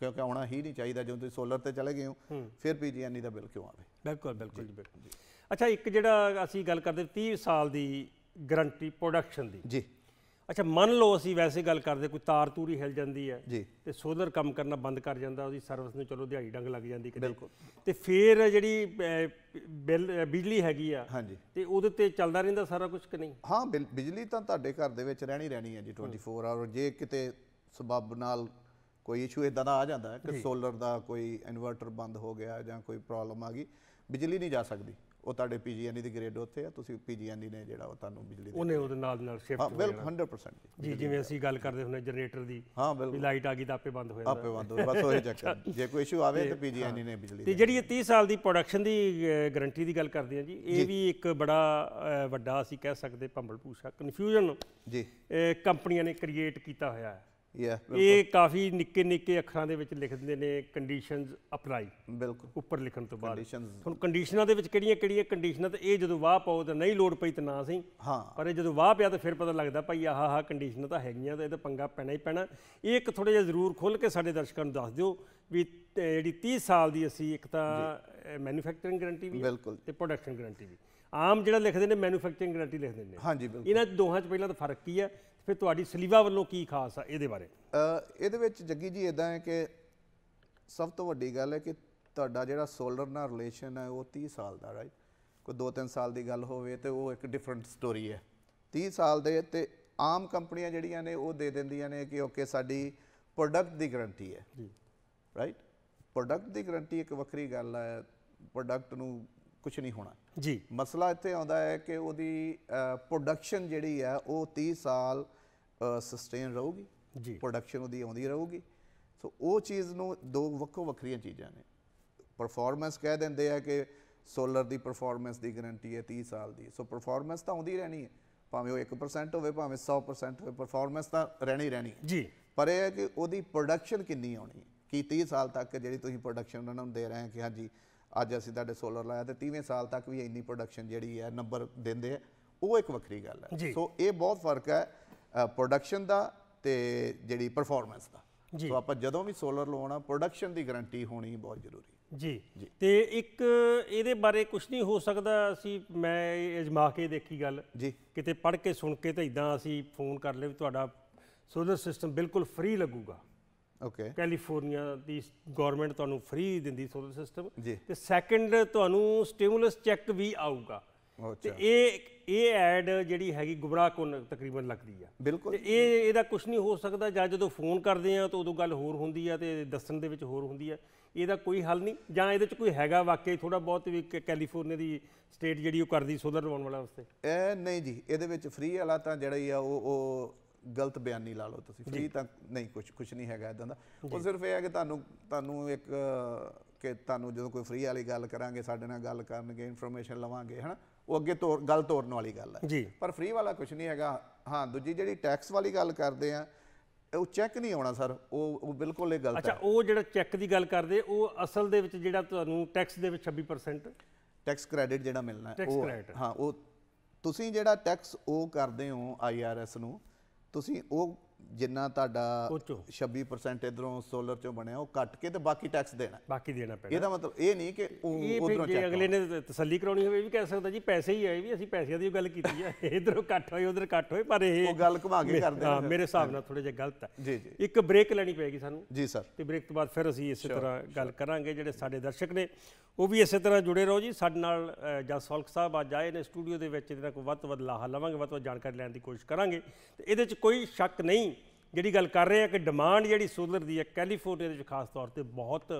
ਕਿਉਂਕਿ ਆਉਣਾ ਹੀ ਨਹੀਂ ਚਾਹੀਦਾ ਜਦੋਂ ਤੁਸੀਂ ਸੋਲਰ ਤੇ ਚਲੇ ਗਏ ਹੋ ਫਿਰ ਪੀਜੀਐਨਈ ਦਾ ਬਿੱਲ ਕਿਉਂ ਆਵੇ ਬਿਲਕੁਲ ਬਿਲਕੁਲ ਜੀ ਬਿਲਕੁਲ ਜੀ ਅੱਛਾ ਇੱਕ ਜਿਹੜਾ ਅਸੀਂ ਗੱਲ ਕਰਦੇ 30 ਸਾਲ ਦੀ ਗਰੰਟੀ ਪ੍ਰੋਡਕਸ਼ਨ ਦੀ ਜੀ ਅੱਛਾ ਮੰਨ ਲਓ ਅਸੀਂ ਵੈਸੇ ਗੱਲ ਕਰਦੇ ਕੋਈ ਤਾਰ ਤੂਰੀ ਹਿਲ ਜਾਂਦੀ ਹੈ ਜੀ ਤੇ ਸੋਲਰ ਕੰਮ ਕਰਨਾ ਬੰਦ ਕਰ ਜਾਂਦਾ ਉਹਦੀ ਸਰਵਿਸ ਨੂੰ ਚਲੋ ਦਿਹਾੜੀ ਡੰਗ ਲੱਗ ਜਾਂਦੀ ਕਿਤੇ ਬਿਲਕੁਲ ਤੇ ਫੇਰ ਜਿਹੜੀ ਬਿੱਲ ਬਿਜਲੀ ਹੈਗੀ ਆ ਹਾਂਜੀ ਤੇ ਉਹਦੇ ਤੇ ਚੱਲਦਾ ਰਹਿੰਦਾ ਸਾਰਾ ਕੁਝ ਕਿ ਨਹੀਂ ਹਾਂ ਬਿਜਲੀ ਤਾਂ ਤੁਹਾਡੇ ਘਰ ਦੇ ਵਿੱਚ ਰਹਿਣੀ ਰਹਿਣੀ ਹੈ ਜੀ 24 ਆਵਰ ਜੇ ਕਿਤੇ ਸਬਬ ਨਾਲ ਕੋਈ ਇਸ਼ੂ ਇਦਾਂ ਦਾ ਆ ਜਾਂਦਾ ਕਿ ਸੋਲਰ ਦਾ ਕੋਈ ਇਨਵਰਟਰ ਬੰਦ ਹੋ ਗਿਆ ਜਾਂ ਕੋਈ ਪ੍ਰੋਬਲਮ ਆ ਗਈ ਬਿਜਲੀ ਨਹੀਂ ਜਾ ਸਕਦੀ ਉਹ ਤੁਹਾਡੇ ਪੀਜੀਐਨਡੀ ਦੀ ਗ੍ਰੇਡ ਉੱਥੇ ਆ ਤੁਸੀਂ ਪੀਜੀਐਨਡੀ ਨੇ ਜਿਹੜਾ ਉਹ ਤੁਹਾਨੂੰ ਬਿਜਲੀ ਉਹਨੇ ਉਹਦੇ ਨਾਲ ਨਾਲ ਸ਼ਿਫਟ ਹੋ ਬਿਲਕੁਲ ਹਾਂ 100% ਜੀ ਜਿਵੇਂ ਅਸੀਂ ਗੱਲ ਕਰਦੇ ਹੁੰਨੇ ਜਨਰੇਟਰ ਦੀ ਹਾਂ ਬਿਲਕੁਲ ਲਾਈਟ ਆ ਗਈ ਤਾਂ ਆਪੇ ਬੰਦ ਹੋ ਜਾਂਦਾ ਆਪੇ ਬੰਦ ਹੋ ਬਸ ਉਹ ਹੀ ਚੱਕਰ ਜੇ ਕੋਈ ਇਸ਼ੂ ਆਵੇ ਤਾਂ ਪੀਜੀਐਨਡੀ ਨੇ ਬਿਜਲੀ ਤੇ ਜਿਹੜੀ 30 ਸਾਲ ਦੀ ਪ੍ਰੋਡਕਸ਼ਨ ਦੀ ਗਾਰੰਟੀ ਦੀ ਗੱਲ ਕਰਦੇ ਆ ਜੀ ਇਹ ਵੀ ਇੱਕ ਬੜਾ ਵੱਡਾ ਅਸੀਂ ਕਹਿ ਸਕਦੇ ਭੰਬਲ ਪੂਸਾ ਕਨਫਿਊਜ਼ਨ ਜੀ ਕੰਪਨੀਆਂ ਨੇ ਕ੍ਰੀਏਟ ਕੀਤਾ ਹੋਇਆ ਹੈ ਇਹ ਕਾਫੀ ਨਿੱਕੇ ਨਿੱਕੇ ਅੱਖਰਾਂ ਦੇ ਵਿੱਚ ਲਿਖ ਦਿੰਦੇ ਨੇ ਕੰਡੀਸ਼ਨਸ ਅਪਲਾਈ ਬਿਲਕੁਲ ਉੱਪਰ ਲਿਖਣ ਤੋਂ ਬਾਅਦ ਹੁਣ ਕੰਡੀਸ਼ਨਾਂ ਦੇ ਵਿੱਚ ਕਿਹੜੀਆਂ ਕਿਹੜੀਆਂ ਕੰਡੀਸ਼ਨਾਂ ਤੇ ਇਹ ਜਦੋਂ ਵਾਹ ਪਾਉ ਤਾਂ ਨਹੀਂ ਲੋੜ ਪਈ ਤਾਂ ਨਾ ਸਹੀ ਹਾਂ ਪਰ ਇਹ ਜਦੋਂ ਵਾਹ ਪਿਆ ਤਾਂ ਫਿਰ ਪਤਾ ਲੱਗਦਾ ਭਾਈ ਆਹ ਆਹ ਕੰਡੀਸ਼ਨਾਂ ਤਾਂ ਹੈਗੀਆਂ ਤਾਂ ਇਹ ਤਾਂ ਪੰਗਾ ਪੈਣਾ ਹੀ ਪੈਣਾ ਇਹ ਇੱਕ ਥੋੜਾ ਜਿਹਾ ਜ਼ਰੂਰ ਖੁੱਲ ਕੇ ਸਾਡੇ ਦਰਸ਼ਕਾਂ ਨੂੰ ਦੱਸ ਦਿਓ ਵੀ ਜਿਹੜੀ 30 ਸਾਲ ਦੀ ਅਸੀਂ ਇੱਕ ਤਾਂ ਮੈਨੂਫੈਕਚਰਿੰਗ ਗਾਰੰਟੀ ਵੀ ਤੇ ਪ੍ਰੋਡਕਸ਼ਨ ਗਾਰੰਟੀ ਵੀ ਆਮ ਜਿਹੜਾ ਲਿਖਦੇ ਨੇ ਮੈਨੂਫੈਕਚਰਿੰਗ ਗਾਰੰਟੀ ਲਿਖਦੇ ਨੇ ਹਾਂਜੀ ਬਿਲਕੁਲ ਇਹਨਾਂ ਦੋਹਾਂ 'ਚ ਪਹਿਲਾਂ ਤਾਂ ਫਰਕ ਕੀ ਹੈ ਫਿਰ ਤੁਹਾਡੀ ਸਲੀਵਾ ਵੱਲੋਂ ਕੀ ਖਾਸ ਆ ਇਹਦੇ ਬਾਰੇ ਇਹਦੇ ਵਿੱਚ ਜੱਗੀ ਜੀ ਇਦਾਂ ਹੈ ਕਿ ਸਭ ਤੋਂ ਵੱਡੀ ਗੱਲ ਹੈ ਕਿ ਤੁਹਾਡਾ ਜਿਹੜਾ ਸੋਲਰ ਨਾਲ ਰਿਲੇਸ਼ਨ ਹੈ ਉਹ 30 ਸਾਲ ਦਾ ਰਾਈਟ ਕੋਈ 2-3 ਸਾਲ ਦੀ ਗੱਲ ਹੋਵੇ ਤੇ ਉਹ ਇੱਕ ਡਿਫਰੈਂਟ ਸਟੋਰੀ ਹੈ 30 ਸਾਲ ਦੇ ਤੇ ਆਮ ਕੰਪਨੀਆਂ ਜਿਹੜੀਆਂ ਨੇ ਉਹ ਦੇ ਦਿੰਦੀਆਂ ਨੇ ਕਿ ਓਕੇ ਸਾਡੀ ਪ੍ਰੋਡਕਟ ਦੀ ਗਾਰੰਟੀ ਹੈ ਜੀ ਰਾਈਟ ਪ੍ਰੋਡਕਟ ਦੀ ਗਾਰੰਟੀ ਇੱਕ ਵੱਖਰੀ ਗੱਲ ਹੈ ਪ੍ਰੋਡਕਟ ਨੂੰ ਕੁਝ ਨਹੀਂ ਹੋਣਾ ਜੀ ਮਸਲਾ ਇੱਥੇ ਆਉਂਦਾ ਹੈ ਕਿ ਉਹਦੀ ਪ੍ਰੋਡਕਸ਼ਨ ਜਿਹੜੀ ਹੈ ਉਹ 30 ਸਾਲ ਸਸਟੇਨ ਰਹੂਗੀ ਜੀ ਪ੍ਰੋਡਕਸ਼ਨ ਉਹਦੀ ਆਉਂਦੀ ਰਹੂਗੀ ਸੋ ਉਹ ਚੀਜ਼ ਨੂੰ ਦੋ ਵੱਖੋ ਵੱਖਰੀਆਂ ਚੀਜ਼ਾਂ ਨੇ ਪਰਫਾਰਮੈਂਸ ਕਹਿ ਦਿੰਦੇ ਆ ਕਿ ਸੋਲਰ ਦੀ ਪਰਫਾਰਮੈਂਸ ਦੀ ਗਾਰੰਟੀ ਹੈ 30 ਸਾਲ ਦੀ ਸੋ ਪਰਫਾਰਮੈਂਸ ਤਾਂ ਆਉਂਦੀ ਰਹਿਣੀ ਹੈ ਭਾਵੇਂ ਉਹ 1% ਹੋਵੇ ਭਾਵੇਂ 100% ਹੋਵੇ ਪਰਫਾਰਮੈਂਸ ਤਾਂ ਰਹਿਣੀ ਰਹਿਣੀ ਹੈ ਜੀ ਪਰ ਇਹ ਹੈ ਕਿ ਉਹਦੀ ਪ੍ਰੋਡਕਸ਼ਨ ਕਿੰਨੀ ਆਉਣੀ ਹੈ ਕਿ 30 ਸਾਲ ਤੱਕ ਜਿਹੜੀ ਤੁਸੀਂ ਪ੍ਰੋਡਕਸ਼ਨ ਉਹਨਾਂ ਨੂੰ ਦੇ ਰਹੇ ਹੋ ਕਿ ਹਾਂਜੀ ਅੱਜ ਅਸੀਂ ਤੁਹਾਡੇ ਸੋਲਰ ਲਾਇਆ ਤੇ 30ਵੇਂ ਸਾਲ ਤੱਕ ਵੀ ਇੰਨੀ ਪ੍ਰੋਡਕਸ਼ਨ ਜਿਹੜੀ ਹੈ ਨੰਬਰ ਦਿੰਦੇ ਆ ਉਹ ਇੱਕ ਵੱਖਰੀ ਗੱਲ ਹੈ ਸੋ ਇਹ ਬਹੁਤ ਫਰਕ ਹੈ ਪ੍ਰੋਡਕਸ਼ਨ ਦਾ ਤੇ ਜਿਹੜੀ ਪਰਫਾਰਮੈਂਸ ਦਾ ਸੋ ਆਪਾਂ ਜਦੋਂ ਵੀ ਸੋਲਰ ਲਵਾਉਣਾ ਪ੍ਰੋਡਕਸ਼ਨ ਦੀ ਗਾਰੰਟੀ ਹੋਣੀ ਬਹੁਤ ਜ਼ਰੂਰੀ ਜੀ ਤੇ ਇੱਕ ਇਹਦੇ ਬਾਰੇ ਕੁਝ ਨਹੀਂ ਹੋ ਸਕਦਾ ਅਸੀਂ ਮੈਂ ਅਜਮਾ ਕੇ ਦੇਖੀ ਗੱਲ ਜੀ ਕਿਤੇ ਪੜ ਕੇ ਸੁਣ ਕੇ ਤਾਂ ਇਦਾਂ ਅਸੀਂ ਫੋਨ ਕਰ ਲਏ ਵੀ ਤੁਹਾਡਾ ਸੋਲਰ ਸਿਸਟਮ ਬਿਲਕੁਲ ਫ੍ਰੀ ਲੱਗੂਗਾ ਓਕੇ ਕੈਲੀਫੋਰਨੀਆ ਦੀ ਗਵਰਨਮੈਂਟ ਤੁਹਾਨੂੰ ਫ੍ਰੀ ਦਿੰਦੀ ਸੋਲਰ ਸਿਸਟਮ ਤੇ ਸੈਕੰਡ ਤੁਹਾਨੂੰ ਸਟਿਮੂਲਸ ਚੈੱਕ ਵੀ ਆਊਗਾ ਤੇ ਇਹ ਇਹ ਐਡ ਜਿਹੜੀ ਹੈਗੀ ਗੁਬਰਾ ਕੋਨ ਤਕਰੀਬਨ ਲੱਗਦੀ ਆ ਬਿਲਕੁਲ ਤੇ ਇਹ ਇਹਦਾ ਕੁਝ ਨਹੀਂ ਹੋ ਸਕਦਾ ਜਾਂ ਜਦੋਂ ਫੋਨ ਕਰਦੇ ਆ ਤਾਂ ਉਦੋਂ ਗੱਲ ਹੋਰ ਹੁੰਦੀ ਆ ਤੇ ਦੱਸਣ ਦੇ ਵਿੱਚ ਹੋਰ ਹੁੰਦੀ ਆ ਇਹਦਾ ਕੋਈ ਹੱਲ ਨਹੀਂ ਜਾਂ ਇਹਦੇ ਚ ਕੋਈ ਹੈਗਾ ਵਾਕਈ ਥੋੜਾ ਬਹੁਤ ਵੀ ਕੈਲੀਫੋਰਨੀਆ ਦੀ ਸਟੇਟ ਜਿਹੜੀ ਉਹ ਕਰਦੀ ਸੋਲਰ ਲਵਾਉਣ ਵਾਲਾ ਵਾਸਤੇ ਇਹ ਨਹੀਂ ਜੀ ਇਹਦੇ ਵਿੱਚ ਫ੍ਰੀ ਵਾਲਾ ਤਾਂ ਜਿਹੜਾ ਹੀ ਆ ਉਹ ਉਹ ਗਲਤ ਬਿਆਨੀ ਲਾ ਲਓ ਤੁਸੀਂ ਫ੍ਰੀ ਤਾਂ ਨਹੀਂ ਕੁਝ ਕੁਝ ਨਹੀਂ ਹੈਗਾ ਇਦਾਂ ਦਾ ਉਹ ਸਿਰਫ ਇਹ ਹੈ ਕਿ ਤੁਹਾਨੂੰ ਤੁਹਾਨੂੰ ਇੱਕ ਕਿ ਤੁਹਾਨੂੰ ਜਦੋਂ ਕੋਈ ਫ੍ਰੀ ਵਾਲੀ ਗੱਲ ਕਰਾਂਗੇ ਸਾਡੇ ਨਾਲ ਗੱਲ ਕਰਨਗੇ ਇਨਫੋਰਮੇਸ਼ਨ ਲਵਾਂਗੇ ਹਨਾ ਉਹ ਅੱਗੇ ਤੋਰ ਗੱਲ ਤੋਰਨ ਵਾਲੀ ਗੱਲ ਹੈ ਪਰ ਫ੍ਰੀ ਵਾਲਾ ਕੁਝ ਨਹੀਂ ਹੈਗਾ ਹਾਂ ਦੂਜੀ ਜਿਹੜੀ ਟੈਕਸ ਵਾਲੀ ਗੱਲ ਕਰਦੇ ਆ ਉਹ ਚੈੱਕ ਨਹੀਂ ਆਉਣਾ ਸਰ ਉਹ ਉਹ ਬਿਲਕੁਲ ਇਹ ਗਲਤ ਹੈ ਅੱਛਾ ਉਹ ਜਿਹੜਾ ਚੈੱਕ ਦੀ ਗੱਲ ਕਰਦੇ ਉਹ ਅਸਲ ਦੇ ਵਿੱਚ ਜਿਹੜਾ ਤੁਹਾਨੂੰ ਟੈਕਸ ਦੇ ਵਿੱਚ 26% ਟੈਕਸ ਕ੍ਰੈਡਿਟ ਜਿਹੜਾ ਮਿਲਣਾ ਹੈ ਉਹ ਹਾਂ ਉਹ ਤੁਸੀਂ ਜਿਹੜਾ ਟੈਕਸ ਉਹ ਕਰਦੇ ਹੋ ਆਈਆਰਐਸ ਨੂੰ ਤੁਸੀਂ ਉਹ ਜਿੰਨਾ ਤੁਹਾਡਾ 26% ਇਧਰੋਂ ਸੋਲਰ ਚੋਂ ਬਣਿਆ ਉਹ ਕੱਟ ਕੇ ਤੇ ਬਾਕੀ ਟੈਕਸ ਦੇਣਾ ਬਾਕੀ ਦੇਣਾ ਪੈਣਾ ਇਹਦਾ ਮਤਲਬ ਇਹ ਨਹੀਂ ਕਿ ਉਹ ਉਧਰੋਂ ਚੱਕ ਅਗਲੇ ਨੇ ਤਸੱਲੀ ਕਰਾਉਣੀ ਹੋਵੇ ਇਹ ਵੀ ਕਹਿ ਸਕਦਾ ਜੀ ਪੈਸੇ ਹੀ ਆਏ ਵੀ ਅਸੀਂ ਪੈਸਿਆਂ ਦੀ ਗੱਲ ਕੀਤੀ ਆ ਇਧਰੋਂ ਕੱਟ ਹੋਏ ਉਧਰ ਕੱਟ ਹੋਏ ਪਰ ਇਹ ਉਹ ਗੱਲ ਘੁਮਾ ਕੇ ਕਰਦੇ ਹਾਂ ਮੇਰੇ ਹਿਸਾਬ ਨਾਲ ਥੋੜਾ ਜਿਹਾ ਗਲਤ ਹੈ ਜੀ ਜੀ ਇੱਕ ਬ੍ਰੇਕ ਲੈਣੀ ਪਏਗੀ ਸਾਨੂੰ ਜੀ ਸਰ ਤੇ ਬ੍ਰੇਕ ਤੋਂ ਬਾਅਦ ਫਿਰ ਅਸੀਂ ਇਸੇ ਤਰ੍ਹਾਂ ਗੱਲ ਕਰਾਂਗੇ ਜਿਹੜੇ ਸਾਡੇ ਦਰਸ਼ਕ ਨੇ ਉਹ ਵੀ ਇਸੇ ਤਰ੍ਹਾਂ ਜੁੜੇ ਰਹੋ ਜੀ ਸਾਡੇ ਨਾਲ ਸੌਲਕ ਸਾਹਿਬ ਅੱਜ ਆਏ ਨੇ ਸਟੂਡੀਓ ਦੇ ਵਿੱਚ ਇਹਨਾਂ ਕੋ ਵੱਧ ਤੋਂ ਵੱਧ ਲਾਹਾ ਲਵਾਂਗੇ ਵੱਧ ਤੋਂ ਜਾਣਕਾਰੀ ਲੈਣ ਦੀ ਕੋਸ਼ਿਸ਼ ਕਰਾਂਗੇ ਤੇ ਇਹਦੇ ਵਿੱਚ ਕੋਈ ਸ਼ੱਕ ਨਹੀਂ ਜਿਹੜੀ ਗੱਲ ਕਰ ਰਹੇ ਆ ਕਿ ਡਿਮਾਂਡ ਜਿਹੜੀ ਸੋਲਰ ਦੀ ਹੈ ਕੈਲੀਫੋਰਨੀਆ ਦੇ ਵਿੱਚ ਖਾਸ ਤੌਰ ਤੇ ਬਹੁਤ